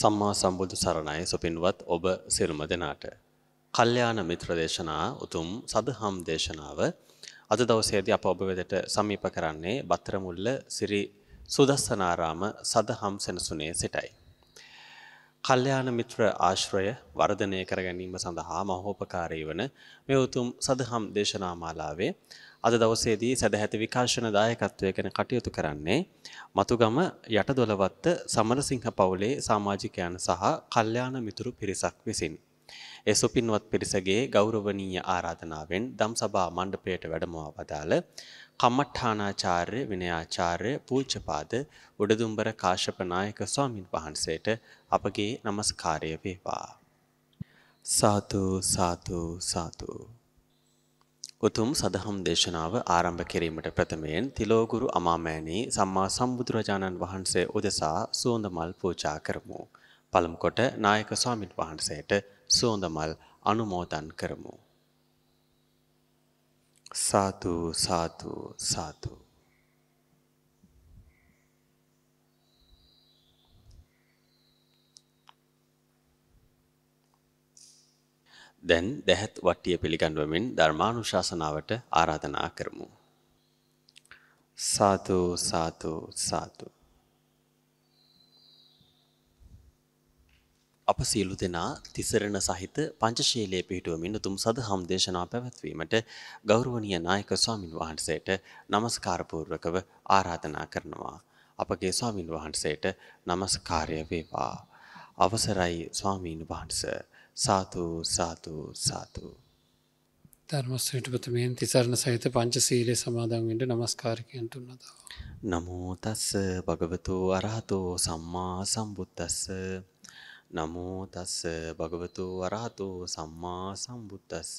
සම්මා සම්බුදු සරණයි සුපින්වත් ඔබ සිරුම දෙනාට. කල්්‍යයාන මිත්‍ර දේශනා උතුම් සදහම් දේශනාව අද දවසේදී අප ඔබ වෙදට සමීප කරන්නේ බත්තරමුල්ල සිරි සුදස්සනාරාම සදහම් සෙනසුනේ සිටයි. කල්්‍යයාන මිත්‍ර ආශ්‍රය වර්ධනය කර ගැනීම සඳහා මහෝපකාරී වන මෙ උතුම් සදහම් දේශනාමාලාවේ අද දවසේදී සැදැහැති විකාශන දායකත්වය ගැන කටයුතු කරන්නේ මතුගම යටදොලවත්ත සමරසිංහ පවුලේ සමාජිකයන් සහ කල්යාණ මිතුරු පිරිසක් විසින්. ඒ සුපින්වත් පිරිසගේ ගෞරවනීය ආරාධනාවෙන් දම්සභා මණ්ඩපයට වැඩමවා වදාළ කම්මඨානාචාර්ය විනයාචාර්ය පූජ්‍යපාද උඩදුම්බර කාශ්‍යප නායක ස්වාමින් වහන්සේට අපගේ নমස්කාරය වේවා. සාතු සාතු සාතු උතුම් සදහම් දේශනාව ආරම්භ කිරීමට ප්‍රථමයෙන් තිලෝගුරු අමාමෑණී සම්මා සම්බුදුරජාණන් වහන්සේ උදෙසා සුවඳ මල් පූජා කරමු. පළමු කොට නායක ස්වාමින් වහන්සේට සුවඳ මල් අනුමෝදන් කරමු. සාතු සාතු සාතු දැන් දැහැත් වට්ටිය පිළිගන්වමින් ධර්මානුශාසනාවට ආරාධනා කරමු. සාතු සාතු සාතු. අප සියලු දෙනා තිසරණ සහිත පංචශීලයේ පිහිටුවමින් උතුම් සදහම් දේශනා පැවැත්වීමට ගෞරවනීය නායක ස්වාමින් වහන්සේට নমස්කාර පූර්වකව ආරාධනා කරනවා. අපගේ ස්වාමින් වහන්සේට নমස්කාරය වේවා. අවසරයි ස්වාමින් වහන්සේ සාතු සාතු සාතු. ධර්මස්ටපතමයෙන් තිසරණ සහිත පංච සීලය සමාදන්වෙන්ට නමස්කාරකයන්ට උන්නතාව. නමෝතස්ස භගවතු අරහතෝ සම්මා සම්බුත්තස්ස නමෝතස්ස භගවතු අරහතෝ සම්මා සම්බුත්තස්ස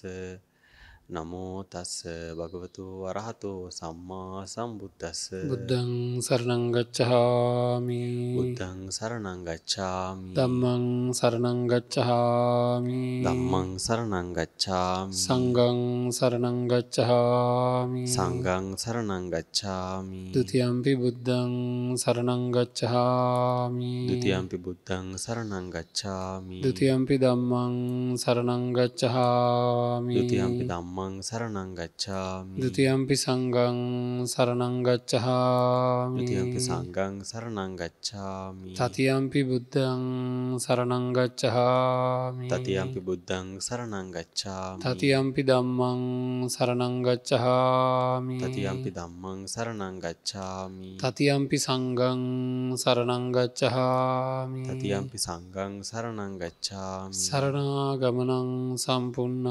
නමෝ තස්ස භගවතු වරහතෝ සම්මා සම්බුද්දස්ස බුද්ධං සරණංගච්චහාමි බුද්ධං සරණංගච්ඡාමි දම්මං සරණංගච්චහාමි දම්මං සරණංගච්ඡාමි සංගං සරණංගච්චහාමි සංගං සරණංගච්ඡාමි දුතියම්පි බුද්ධං සරණංගච්චහාමි දුතියම්පි බුද්ධං සරණංගච්ඡාමි දුතියම්පි දම්මං සරණංගච්චහාමි දුතියම්පි දම්ම ධම්මං සරණංගච්ඡාමි ဒ ුතියම්පි සංඝං සරණංගච්ඡාමි ဒ ුතියම්පි සංඝං සරණංගච්ඡාමි තතියම්පි බුද්ධං සරණංගච්ඡාමි තතියම්පි බුද්ධං සරණංගච්ඡාමි තතියම්පි ධම්මං සරණංගච්ඡාමි තතියම්පි ධම්මං සරණංගච්ඡාමි තතියම්පි සංඝං සරණංගච්ඡාමි තතියම්පි සංඝං සරණංගච්ඡාමි සරණාගමනං සම්පුන්නං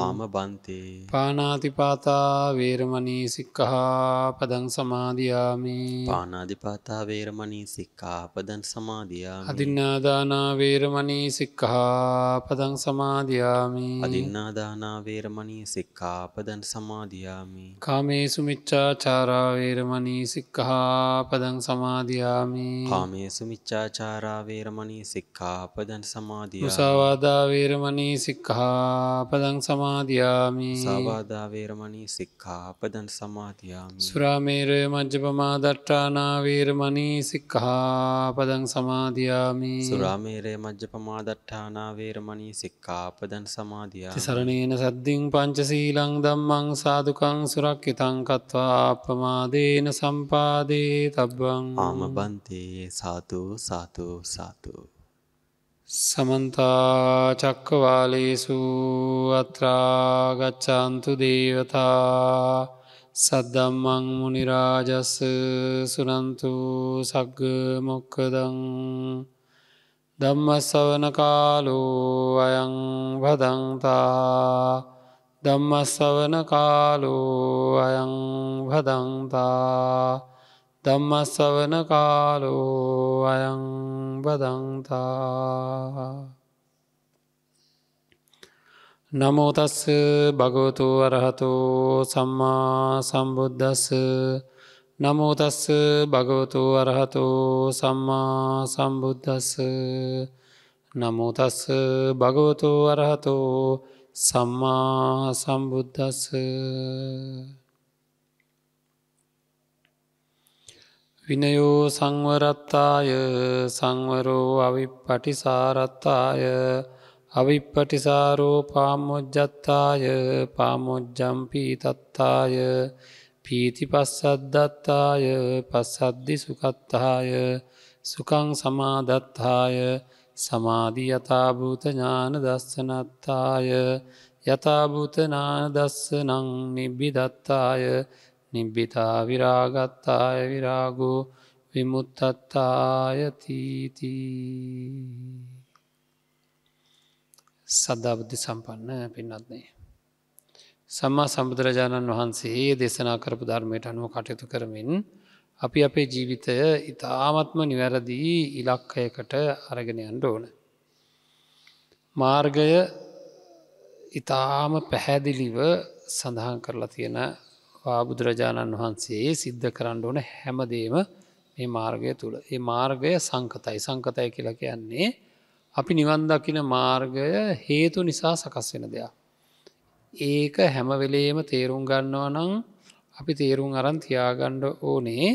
ආම බන්තේ පානාතිපාතා වේරමණී සික්කහා පදන් සමාධයාමි පානාධිපාතා වේරමණී සික්කා පදන් සමාධයා අදින්නාදානා වේරමණී සික්කහා පදන් සමාධයාමි අදින්නාදානා වේරමණී සික්කා පදන් සමාධයාමි කාමේ සුමිච්චා චාරාවේරමණී සික්කහා පදන් සමාධයාමි කාමේ සුමිච්චා චාරාවේරමණී සික්කා පදන් සමාධිය සවාදාවේරමණී සික්කහා පදන් සමාධයාමි සාවාධාවේරමණී සික්ඛාපදන් සමාධයාමි සුරාමේරය මජ්්‍යපමාදට්ඨානාවේරමණී සික්ඛාපදන් සමාධයාමි සුරාමේරය මජ්්‍යපමාදට්ඨානාවේරමණී සික්ඛාපදන් සමාධයා සරණේන සද්ධින් පංචසීලං දම්මං සාදුකං සුරක් ඉතංකත්වා අපමාදේන සම්පාදේ තබ්බං ආම බන්තයේ සාතු සාතු සාතුූ සමන්තාචක්කවාලේසු අත්‍රාගච්ඡාන්තු දේවතා සද්දම්මං මුනිරාජස්ස සුනන්තු සග්ග මොක්කදං දම්මස්සවන කාලෝ අයං වදන්තා දම්මස්සවන කාලෝ අයං වදන්තා ධම්මස්සවන කාලෝ අයං බදන්තා නමෝතස්ස භගවතු වරහතු සම්මා සම්බුද්ධස්ස නමෝතස්ස භගවතු වරහතු සම්මා සම්බුද්ධස්ස නමෝතස්ස භගවතු වරහතු සම්මා සම්බුද්ධස්ස විනයෝ සංවරත්තාය සංවරෝ අවිප්පටිසාරත්තාය අවිප්පටිසාරෝ පාමොජ්ජත්තාය පාමොජ්ජම්පීතත්තාය පීති පස්සද්දත්තාය පස්සද්දි සුකත්තාය සුකං සමාදත්තාය සමාධී යථභූතඥාන දස්සනත්තාය යථභූතනාන දස්සනං නිබ්බිදත්තාය නිබ්බිතා විරාගත්තාය විරාගෝ විමුත්තත්තායතීතිී සද්ධබුද්ධි සම්පන්න පින්නත්න්නේ. සම්මා සම්බුදුරජාණන් වහන්සේ දේශනා කරපු ධර්මයට අනුව කටයුතු කරමින් අපි අපේ ජීවිතය ඉතාමත්ම නිවැරදිී ඉලක්කයකට අරගෙනයන්ට ඕන. මාර්ගය ඉතාම පැහැදිලිව සඳහන් කරලා තියෙන පා බුදුරජාණන් වහන්සේ සිද්ධ කරන්න ඕන හැමදේම මේ මාර්ගය තුළ. ඒ මාර්ගය සංකතයි සංකතය කියලා කියන්නේ අපි නිවන්දකින මාර්ගය හේතු නිසා සකස් වෙන දෙයක්. ඒක හැමවෙලේම තේරුම් ගන්නව නම් අපි තේරුම් අරන් තියාගණ්ඩ ඕනේ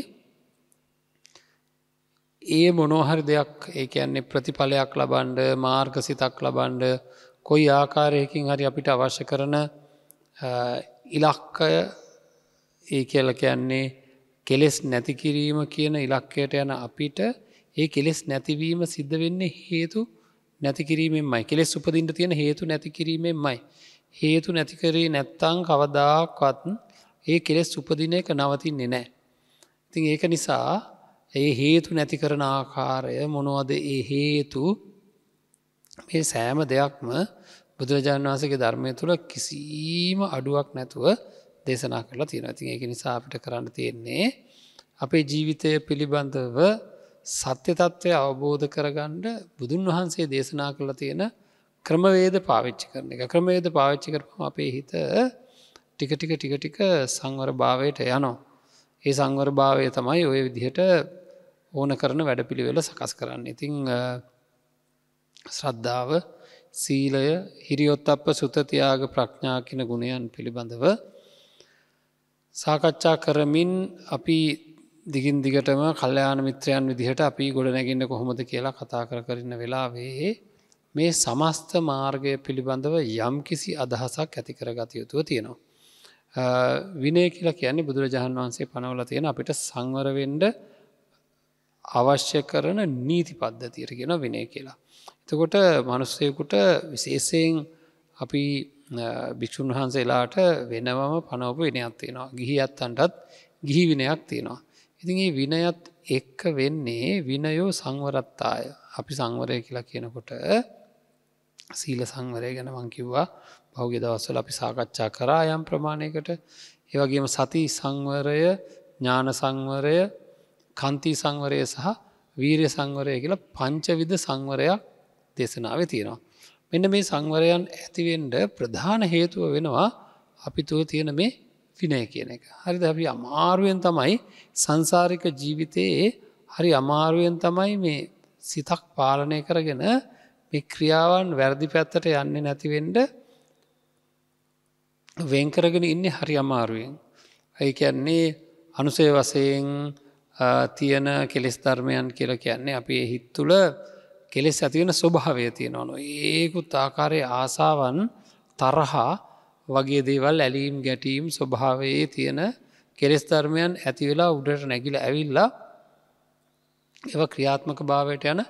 ඒ මොනෝහරි දෙයක් ඒ කියන්නේ ප්‍රතිඵලයක් ලබන්ඩ මාර්ග සිතක් ලබන්ඩ කොයි ආකාරයකින් හරි අපිට අවශ්‍ය කරන ඉලක්කය ඒ කියල කියන්නේ කෙලෙස් නැතිකිරීම කියන ඉලක්කයට යන අපිට ඒ කෙලෙස් නැතිවීම සිද්ධ වෙන්නේ හේතු නැතිකිරීමෙන්මයි කෙලෙස් උපදින්ට තියෙන හේතු නැතිකිරීමෙන්මයි. හේතු නැතිකරේ නැත්තං කවදාකත් ඒ කෙලෙස් උපදින එක නවතින්නේ නෑ. ඉතින් ඒක නිසා ඒ හේතු නැති කරන ආකාරය මොනවද ඒ හේතු මේ සෑම දෙයක්ම බුදුරජාණන් වසගේ ධර්මය තුළ කිසිීම අඩුවක් නැතුව දේශනා කරලා තියෙන ඇතින් ඒක නිසා අපිට කරන්න තියෙන්නේ අපේ ජීවිතය පිළිබඳව සත්‍ය තත්ත්වය අවබෝධ කරගණ්ඩ බුදුන් වහන්සේ දේශනා කරලා තියෙන ක්‍රමවේද පාවිච්චි කරන එක ක්‍රමේද පාවිච්චි කරම අපේ හිත ටිකටික ටිකටික සංවර භාවයට යනෝ. ඒ සංවර භාවය තමයි ඔය විදිහට ඕන කරන වැඩ පිළිවෙල සකස් කරන්න. ඉතිං ශ්‍රද්ධාව සීලය හිරියොත් අප සුතතියාග ප්‍රඥාකින ගුණයන් පිළිබඳව සාකච්ඡා කරමින් අපි දිගින් දිගටම කල්්‍යයාන මිත්‍රයන් විදිහට අපි ගොඩනැගින්න කොහොමද කියලා කතා කර කරන්න වෙලාවේ මේ සමස්ත මාර්ගය පිළිබඳව යම් කිසි අදහසක් ඇති කරගත යුතුව තියෙනවා. විනය කියලා කියන්නේ බුදුරජාණන් වහන්සේ පනවල තියෙන අපිට සංවරවෙන්ඩ අවශ්‍ය කරන නීති පද්ධතියට කියෙන විනය කියලා. එතකොට මනුස්සයකුට විශේසයෙන් අපි භික්‍ෂූන් වහන්සේලාට වෙනවම පනවපු විනයක් තියෙනවා ගිහි අත්තන්ටත් ගිහි විනයක් තියෙනවා. ඉතින්ඒ විනයත් එක්ක වෙන්නේ විනයෝ සංවරත්තාය අපි සංවරය කියලා කියනකොට සීල සංවරය ගැන මංකිව්වා පෞග දවස්සල අපි සාකච්ඡා කරා යම් ප්‍රමාණයකට ඒවගේම සති සංවරය ඥාන සංවරය කන්ති සංවරය සහ වීරය සංවරය කියලා පංචවිද සංවරයක් දේශනාව තියෙනවා. මෙන්න මේ සංවරයන් ඇතිවෙන්ඩ ප්‍රධාන හේතුව වෙනවා අපි තුව තියෙන මේ විනය කියන එක. හරිද අපි අමාරුවෙන් තමයි සංසාරික ජීවිතයේ හරි අමාරුවෙන් තමයි මේ සිතක් පාලනය කරගෙන මේ ක්‍රියාවන් වැරදි පැත්තට යන්නේ නැතිවෙන්ඩ වෙන්කරගෙන ඉන්න හරි අමාරුවෙන්. ඇයි කියන්නේ අනුසේ වසයෙන් තියෙන කෙලෙස් ධර්මයන් කියලා කියන්නේ අපේ හිත් තුළ කෙලෙස් ඇතිවෙන ස්වභාවය තියෙනවනු. ඒකුත් ආකාරය ආසාවන් තරහා වගේ දේවල් ඇලීම් ගැටීම් ස්වභාවයේ තියෙන කෙලෙස් ධර්මයන් ඇතිවෙලා උඩට නැගිල ඇවිල්ලා එව ක්‍රියාත්මක භාවයට යන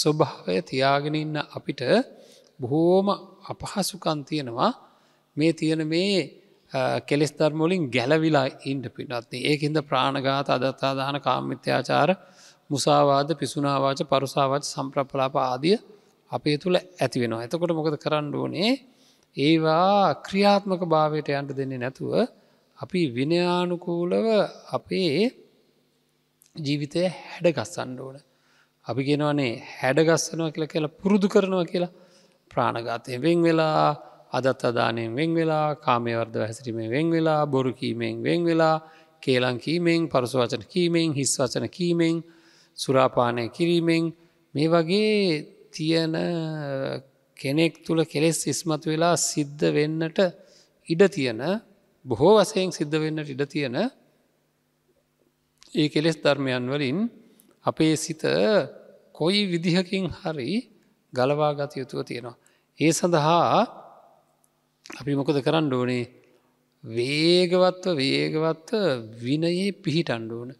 ස්වභාවය තියාගෙන ඉන්න අපිට බොහෝම අපහසුකන් තියෙනවා මේ තියෙන මේ කෙලෙස් ධර්මෝලින් ගැලවිලා ඉන්ට පිටත්න්නේ ඒකන්ද ප්‍රාණගාත අදත්තාදාන කාමිත්‍යාචාර මුසාවාද පිසුනාවාච පරුසාවාච සම්ප්‍රපලාප ආදිය අපේ තුළ ඇති වෙනවා. එතකොට මොකද කරන්න ඕනේ ඒවා ක්‍රියාත්මක භාවයට යන්ට දෙන්නේ නැතුව අපි විනයානුකූලව අපේ ජීවිතය හැඩගස්සන්න ඕන. අපි ගෙනවනේ හැඩගස්සනවා කියලා කියලා පුරුදු කරනවා කියලා ප්‍රාණගාතය වෙන් වෙලා අදත්තදානයෙන් වෙන් වෙලා කාමයවර්ද හැසිරීමේ වෙන් වෙලා බොරු කීමෙන් වෙන් වෙලා කේලං කීමෙන් පරසු වචන කීමෙන් හිස් වචන කීමෙන් සුරාපානය කිරීමෙන් මේ වගේ තියන කෙනෙක් තුළ කෙලෙස් ඉස්මතු වෙලා සිද්ධ වෙන්නට ඉඩ තියන බොහෝ වසයෙන් සිද්ධ වෙන්නට ඉඩ තියන ඒ කෙලෙස් ධර්මයන් වලින් අපේ සිත කොයි විදිහකින් හරි ගලවා ගත යුතුව තියෙනවා. ඒ සඳහා අපි මොකද කරන්න ඕනේ වේගවත්ව වේගවත්ව විනයේ පිහිටන්ඩ ඕන.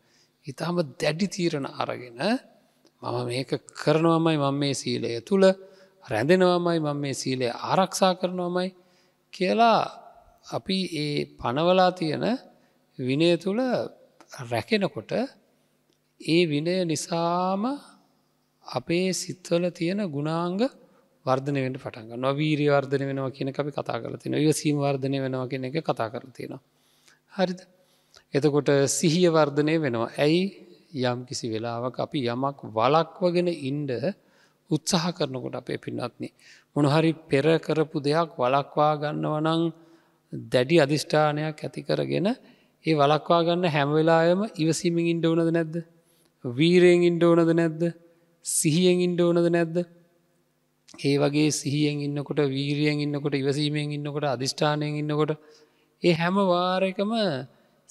ඉතාම දැඩි තීරණ අරගෙන මම මේක කරනවමයි මං මේ සීලය තුළ රැඳෙනවමයි මං මේ සීලය ආරක්ෂා කරනවමයි කියලා අපි ඒ පනවලා තියෙන විනය තුළ රැකෙනකොට ඒ විනය නිසාම අපේ සිත්වල තියෙන ගුණාංග වර්ධනයට පටන්ග නොවීරී වර්ධන වෙනවා කියන අපි කතා කර තියෙන ඒ සීම් වර්ධනය වෙනවා කියන එක කතා කර තියෙනවා. හරිද එතකොට සිහිය වර්ධනය වෙනවා. ඇයි යම් කිසි වෙලාවක් අපි යමක් වලක්වගෙන ඉන්ඩ උත්සාහ කරනකොට අපේ පින්නත්න. මොනහරි පෙර කරපු දෙයක් වලක්වා ගන්නවනං දැඩි අධිෂ්ඨානයක් ඇති කරගෙන ඒ වලක්වා ගන්න හැමවෙලායම ඉවසීමෙන් ඉන්ඩ ඕනද නැද්ද. වීරයෙන් ඉන්ඩ ඕනද නැද්ද සිහියෙන් ඉන්ඩ ඕනද නැද්ද. ඒ වගේ සිහියෙන් ඉන්නකොට වීරියෙන් ඉන්නකොට ඉවසීමෙන් ඉන්නකොට අධිෂ්ඨානයෙන් ඉන්නකොට ඒ හැම වාරකම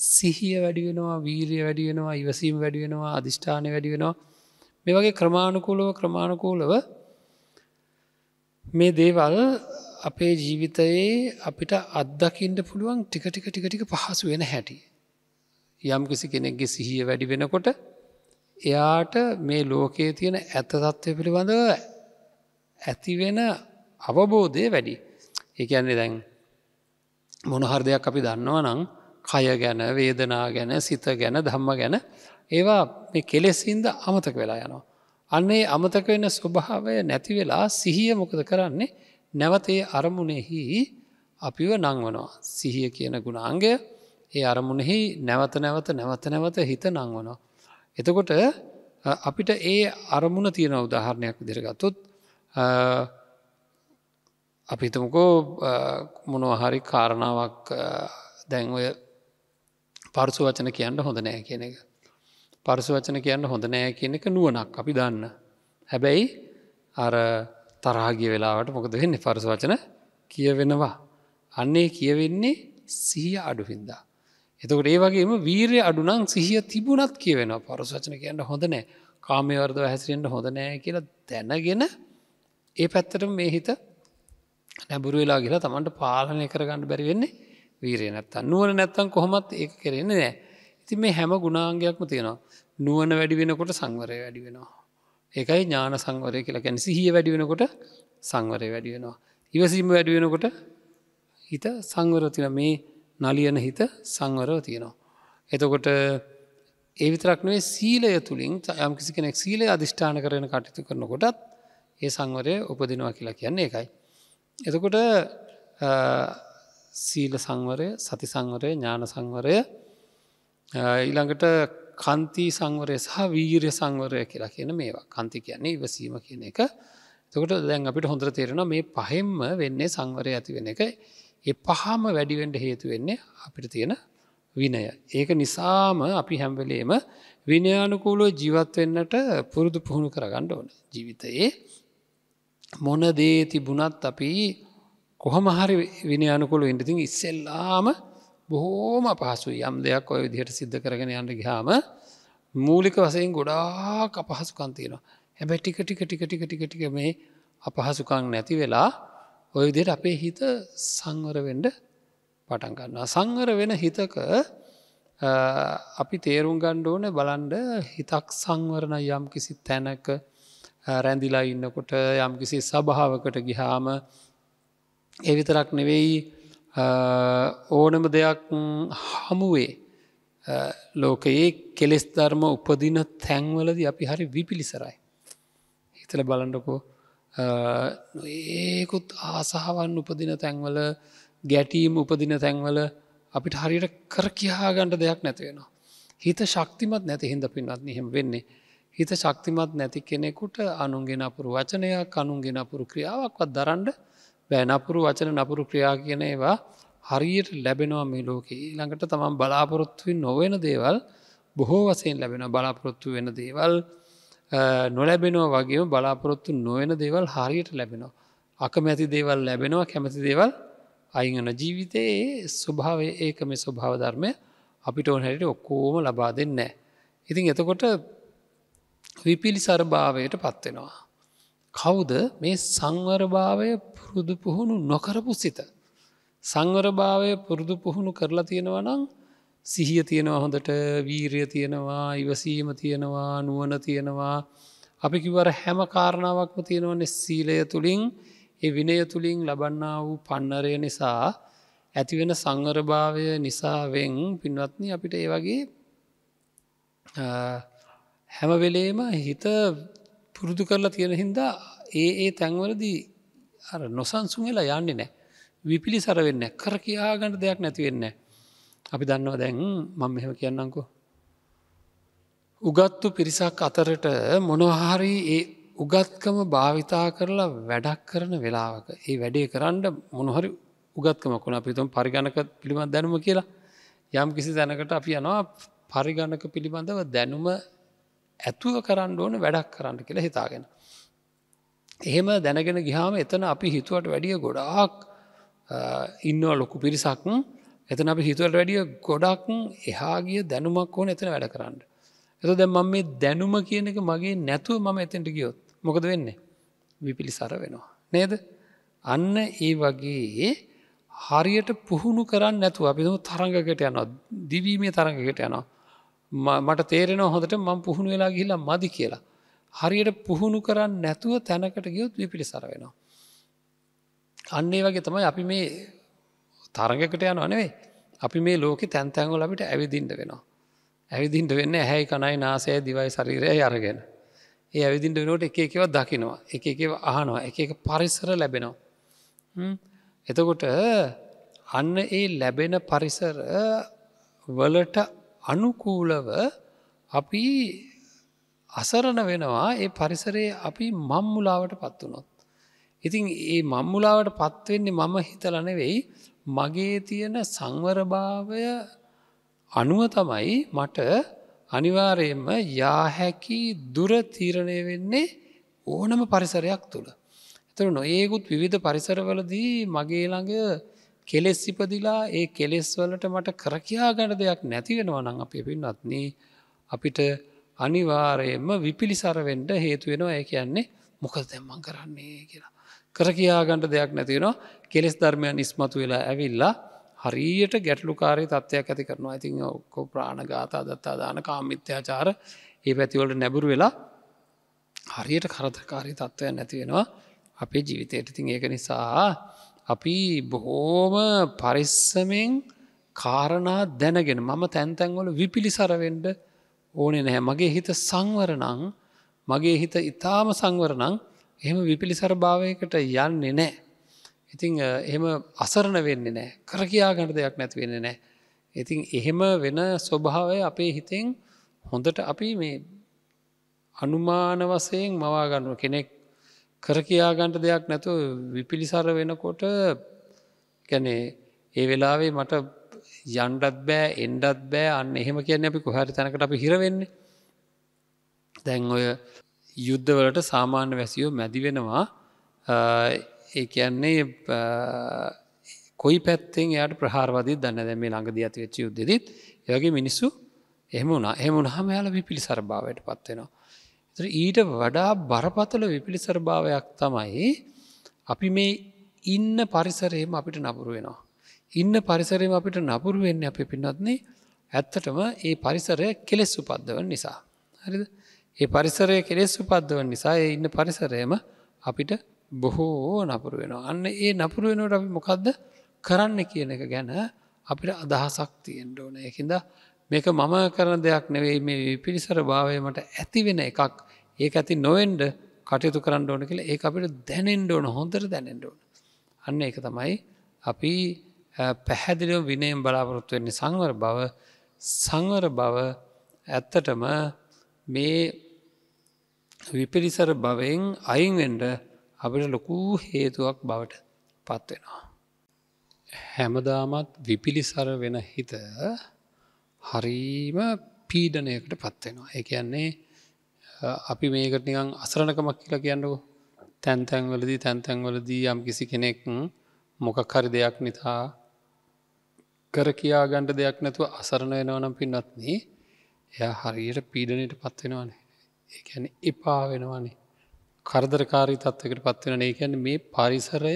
සිහිය වැඩියෙනවා වීරිය වැඩියෙනවා ඉවසීම වැඩියෙනවා අධිෂ්ඨානය වැඩියෙනවා මේ වගේ ක්‍රමාණුකූලව ක්‍රමාණුකූලව මේ දේවල් අපේ ජීවිතයේ අපිට අත්දකිින්ට පුළුවන් ටික ටික ටිකටික පහසු වෙන හැටි. යම් කිසි කෙනෙක්ගේ සිහිය වැඩි වෙනකොට එයාට මේ ලෝකයේ තියෙන ඇත තත්ත්වය පිළිබඳව ඇතිවෙන අවබෝධය වැඩි. ඒ කියන්නේ දැන් මොනහර දෙයක් අපි දන්නවා නං කය ගැන වේදනා ගැන සිත ගැන ධම්ම ගැන ඒවා මේ කෙලෙසින්ද අමතක වෙලා යනවා. අන්නේ අමතක වෙන ස්වභාවය නැති වෙලා සිහිය මොකද කරන්නේ නැවතේ අරමුණෙහි අපිව නංවනවා. සිහිය කියන ගුණාංගය ඒ අරමුණෙහි නැවත නැවත නැවත නැවත හිත නංවනවා. එතකොට අපිට ඒ අරමුණ තියෙන උදාහරණයක් දිරගත්තුත් අපිතමකෝ මොනවහරි කාරණාවක් දැන් ඔය පරසු වචන කියන්න හොඳ නෑ කියන එක. පරසු වචන කියන්න හොඳ නෑ කියන එක නුවනක් අපි දන්න. හැබැයි අර තරාගිය වෙලාවට මොකද වෙන්නේ පරස වචන කියවෙනවා. අන්නේ කියවෙන්නේ සිහිය අඩුහින්දා. එතකට ඒ වගේම වීරය අඩුනම් සිහිය තිබුණත් කියවෙන පරස වචන කියන්න හොඳ නෑ කාමයවර්දව හැසිරෙන්ට හොඳ නෑ කියලා දැනගෙන ඒ පැත්තට මේ හිත නැබුරු වෙලා කියලා තමන්ට පාලනය කරගන්න බැරි වෙන්නේ වීරය නැත්තන් නුවන නැත්තන් කොහොමත් ඒ කරෙන්නේ නෑ ඉති මේ හැම ගුණාංගයක්ම තියෙනවා නුවන වැඩි වෙනකොට සංවරය වැඩි වෙනවා ඒකයි ඥාන සංවරය කියලා ගැන සිහිය වැඩි වෙනකොට සංවරය වැඩි වෙනවා ඉවසීම වැඩි වෙනකොට හිත සංවරතින මේ නලියන හිත සංවරව තියෙනවා එතකොට ඒ විතරක් නේ සීලය තුළින් යම් කිසි කෙනෙක් සීලය අධිෂ්ඨාන කරන කටයුතු කරනකොටත් ඒ සංවරය උපදිනවා කියලා කියන්නේ එකයි. එතකොට සීල සංවරය සති සංවරය ඥාන සංවරය ඊළඟට කන්ති සංවරය සහ වීරය සංවරය කියලා කියන මේවා කන්ති කියන්නේ ඉවසීම කියන එක තකට දැන් අපිට හොඳර තේරෙන මේ පහෙම්ම වෙන්නේ සංවරය ඇති වෙන එක ඒ පහම වැඩිවෙන්ඩ හේතු වෙන්නේ අපිට තියෙන විනය. ඒක නිසාම අපි හැම්වලේම විනයානුකූලෝ ජීවත් වෙන්නට පුරුදු පුහුණු කරගන්න ඕන ජීවිතයේ මොනදේ තිබුණත් අපි කොහොම හරි විනි අනුකුළු ඉන්ටතින් ඉස්සෙල්ලාම බොහෝම පහසු යම් දෙයක් ඔය දිහට සිද්ධ කරගෙන යන්න ගහාම මූලික වසයෙන් ගොඩා අපහසුකන්තියනවා හැබැ ටික ටික ටික ටික ටික ටික මේ අපහසුකං නැති වෙලා ඔය විදියට අපේ හිත සංවරවෙඩ පටන්ගන්නවා සංවර වෙන හිතක අපි තේරුම් ගණ්ඩෝන බලන්ඩ හිතක් සංවරණ යම් කිසි තැනක රැඳිලා ඉන්නකොට යම් කිසි සභාවකට ගිහාම ඒ විතරක් නෙවෙයි ඕනම දෙයක් හමුවේ ලෝකයේ කෙලෙස් ධර්ම උපදින තැන්වලද අපි හරි විපිලිසරයි. හිතල බලන්ඩකෝ ඒකුත් ආසාහවන් උපදින තැන්වල ගැටීම් උපදින තැන්වල අපිට හරියට කර කියහා ගණඩ දෙයක් නැතිවෙනවා. හිත ශක්තිමත් නැති හිද පින්නත් නිහෙම වෙන්නේ. හිත ශක්තිමත් නැති කෙනෙකුට අනුන්ගෙන අපුරු වචනයක් අනුන්ගෙන අපුරු ක්‍රියාවක්වත් දරන්ඩ බෑ නපුරු වචන නපුරු ක්‍රියා කියන ඒවා හරියට ලැබෙනවා මේ ලෝකයේ ළඟට තමන් බලාපොරොත්තුවෙන් නොවෙන දේවල් බොහෝ වසයෙන් ලැබෙන බලාපොරොත්තු වෙන දේවල් නොලැබෙනවා වගේම බලාපොරොත්තු නොවෙන දේවල් හරියට ලැබෙනවා. අකමැති දේවල් ලැබෙනවා කැමති දේවල් අයිගන ජීවිතයේ ස්වභාවය ඒක මේ ස්වභාවධර්මය අපිට ඕන හැට ඔක්කෝම ලබා දෙන්න. ඉතින් එතකොට විපිලිසරභාවයට පත්වෙනවා. කවුද මේ සංවරභාවය පුරුදු පුහුණු නොකරපු සිත. සංවරභාවය පුරුදු පුහුණු කරලා තියෙනවනම් සිහිය තියෙනවා හොඳට වීරිය තියෙනවා ඉවසීම තියෙනවා නුවන තියෙනවා අපි කිවර හැම කාරණාවක්ම තියෙනවන සීලය තුළින් ඒ විනය තුළින් ලබන්න වූ පන්නරය නිසා ඇතිවෙන සංවරභාවය නිසාවෙන් පින්වත්න අපිට ඒ වගේ හැමවෙලේම හිත පුරුදු කරලා තියෙන හින්දා ඒ ඒ තැන්වලදී අර නොසන්සුන් වෙලා යන්නේ නෑ විපිලි සරවෙන්න කර කියාගට දෙයක් නැතිවෙන්න අපි දන්නවා දැන් මං මෙහම කියන්නංකෝ උගත්තු පිරිසක් අතරට මොනොහාරී ඒ උගත්කම භාවිතා කරලා වැඩක් කරන වෙලාවක ඒ වැඩේ කරන්න මොනොහරි උගත්කමකුණ අපිතුම් පරිගණක පිළිබඳ දැනුම කියලා යම් කිසි දැනකට අපි යනවා පරිගණක පිළිබඳව දැනුම ඇතුව කරන්න ඕන වැඩක් කරන්න කියලා හිතාගෙන එහෙම දැනගෙන ගිහාම එතන අපි හිතුවට වැඩිය ගොඩාක් ඉන්නවා ලොකු පිරිසක් එතන අපි හිතුවට වැඩිය ගොඩක් එහාගිය දැනුමක් ඕන එතන වැඩ කරන්න. එත දැ මම මේ දැනුම කියන එක මගේ නැතුව මම එතෙන්ට ගියොත් මොකද වෙන්නේ විපිලි සර වෙනවා. නේද අන්න ඒ වගේ හරියට පුහුණු කරන්න නැතුව අපි තරඟකට යනවා දිවීමේ තරඟකට යනවා. මට තේරෙන හොඳට මං පුහුණු වෙලා ගිහිලා මදි කියලා හරියට පුහුණු කරන්න නැතුව තැනකට ගියුත් විපිලිසර වෙනවා. අන්නේ වගේ තමයි අපි මේ තරගකට යන අනවේ අපි මේ ලෝක තැන්තැන්ගොල අපිට ඇවිදින්ට වෙනවා. ඇවිදින්ට වෙන්න ඇහැයි කණයි නාසය දිවයි ශරීරය අරගෙන. ඒ ඇවිදින්ට වෙනට එක එකව දකිනවා එක එකව අහනවා එක එක පරිසර ලැබෙනවා. එතකොට අන්න ඒ ලැබෙන පරිසර වලට අනුකූලව අපි අසරණ වෙනවා ඒ පරිසරයේ අපි මම්මුලාවට පත්වනොත්. ඉතින් ඒ මම්මුලාවට පත්වෙන්නේ මම හිතලනෙවෙයි මගේ තියෙන සංවරභාවය අනුව තමයි මට අනිවාරයෙන්ම යාහැකි දුර තීරණය වෙන්නේ ඕනම පරිසරයක් තුළ. එතුර නොඒකුත් විවිධ පරිසරවලදී මගේ ළඟ කෙලෙස් ඉපදිලා ඒ කෙලෙස් වලට මට කරකයා ගැන දෙයක් නැතිවෙනවා නම් අපි පින්නත්න අපිට අනිවාරයෙන්ම විපිලිසර වෙන්ඩ හේතුවෙනවා ඇ කියන්නේ මොක දෙම්මන් කරන්නේ කියලා. කර කියාගණ්ඩ දෙයක් නැතිවෙනවා කෙලෙස් ධර්මයන් ඉස්මතු වෙලා ඇවිල්ලා හරියට ගැටලුකාරය තත්ත්වයක් ඇති කරනවා ඇතින් ඔක්කෝ ප්‍රාණගාතා දත්තා දාන කාමිත්‍යාචාර ඒ පැතිවලට නැබුරු වෙලා හරියට කරතකාරී තත්ත්වය නැතිවෙනවා අපේ ජීවිතයට ඉතින් ඒක නිසා අපි බොහෝම පරිස්සමෙන් කාරණා දැනගෙන මම තැන්තැන්වල විපිලිසරවෙන්ඩ ඕනේ නැහැ මගේ හිත සංවරනං මගේ හිත ඉතාම සංවරනං එහෙම විපිලිසර භාවයකට යන්නේ නෑ. ඉතිං එහෙම අසරණ වෙන්න නෑ කරකයා ගණට දෙයක් නැතිවෙන්න නෑ. ඉතිං එහෙම වෙන ස්වභාවය අපේ හිතෙන් හොඳට අපි මේ අනුමාන වසයෙන් මවාගන්නුව කෙනෙක් කරකයාගන්ට දෙයක් නැතු විපිලිසර වෙනකොට ගැනේ ඒ වෙලාවේ මට යන්ඩත් බෑ එන්ඩත් බෑ අන්න එහෙම කියන්න අපි කොහරි තැනකට අපි හිරවෙන්නේ දැන් ඔය යුද්ධවලට සාමාන්‍ය වැසියෝ මැදි වෙනවා ඒ කියන්නේ කොයි පැත්තෙන් යට ප්‍රහාරවදී දන්න දැම ළඟ දී ඇති වෙච්ච යුද්ධෙදත් යගේ මිනිස්සු එහම වුණා එහම හම යාල විපිලි සරභාවයට පත්වෙනවා ඊට වඩා බරපතල විපිලි සරභාවයක් තමයි අපි මේ ඉන්න පරිසරයම අපිට නපුරු වෙනවා ඉන්න පරිසරම අපිට නපුරු වෙන්න අපි පින්නත්න්නේ ඇත්තටම ඒ පරිසරය කෙලෙස් උපද්දවන් නිසා. හරිද ඒ පරිසරය කෙලෙස් උපද්දවන් නිසා ඒ ඉන්න පරිසරයම අපිට බොහෝ නපුරු වෙනවා. අන්න ඒ නපුරු වෙනට අපි මොකක්ද කරන්න කියන එක ගැන අපිට අදහසක් තියෙන්ට ඕන එකද මේක මම කරන දෙයක් නෙවෙයි මේ පිරිසර භාවයමට ඇතිවෙන එකක් ඒක ඇති නොවෙන්ඩ කටයුතු කරන්න ඕන කියලා ඒ අපිට දැනෙන්ඩ ඕන හොඳර දැනෙන්ඩ ඕන අන්න එක තමයි අපි පැහැදිලිව විනයෙන් බලාපොරොත්තු වෙන්නේ සංවර බව සංවර බව ඇත්තටම මේ විපිරිසර බවෙන් අයින්වෙන්ඩ අපිට ලොකු හේතුවක් බවට පත්වෙනවා. හැමදාමත් විපිලිසර වෙන හිත හරීම පීඩනයකට පත්වෙනවා. එකයන්නේ අපි මේකට නිකං අසරණකමක් කියලා කියන්නකු තැන්තැන්වලදී තැන්තැන්වලදී යම් කිසි කෙනෙක් මොකක් හරි දෙයක් නිතා කර කියා ගණ්ඩ දෙයක් නැතුව අසරණ වෙනවනම් පින්නත්න එයා හරියට පීඩනයට පත්වෙනවානේ ඒැන එපා වෙනවානේ කරදරකාරී තත්වකට පත්වෙන ඒකැන මේ පරිසරය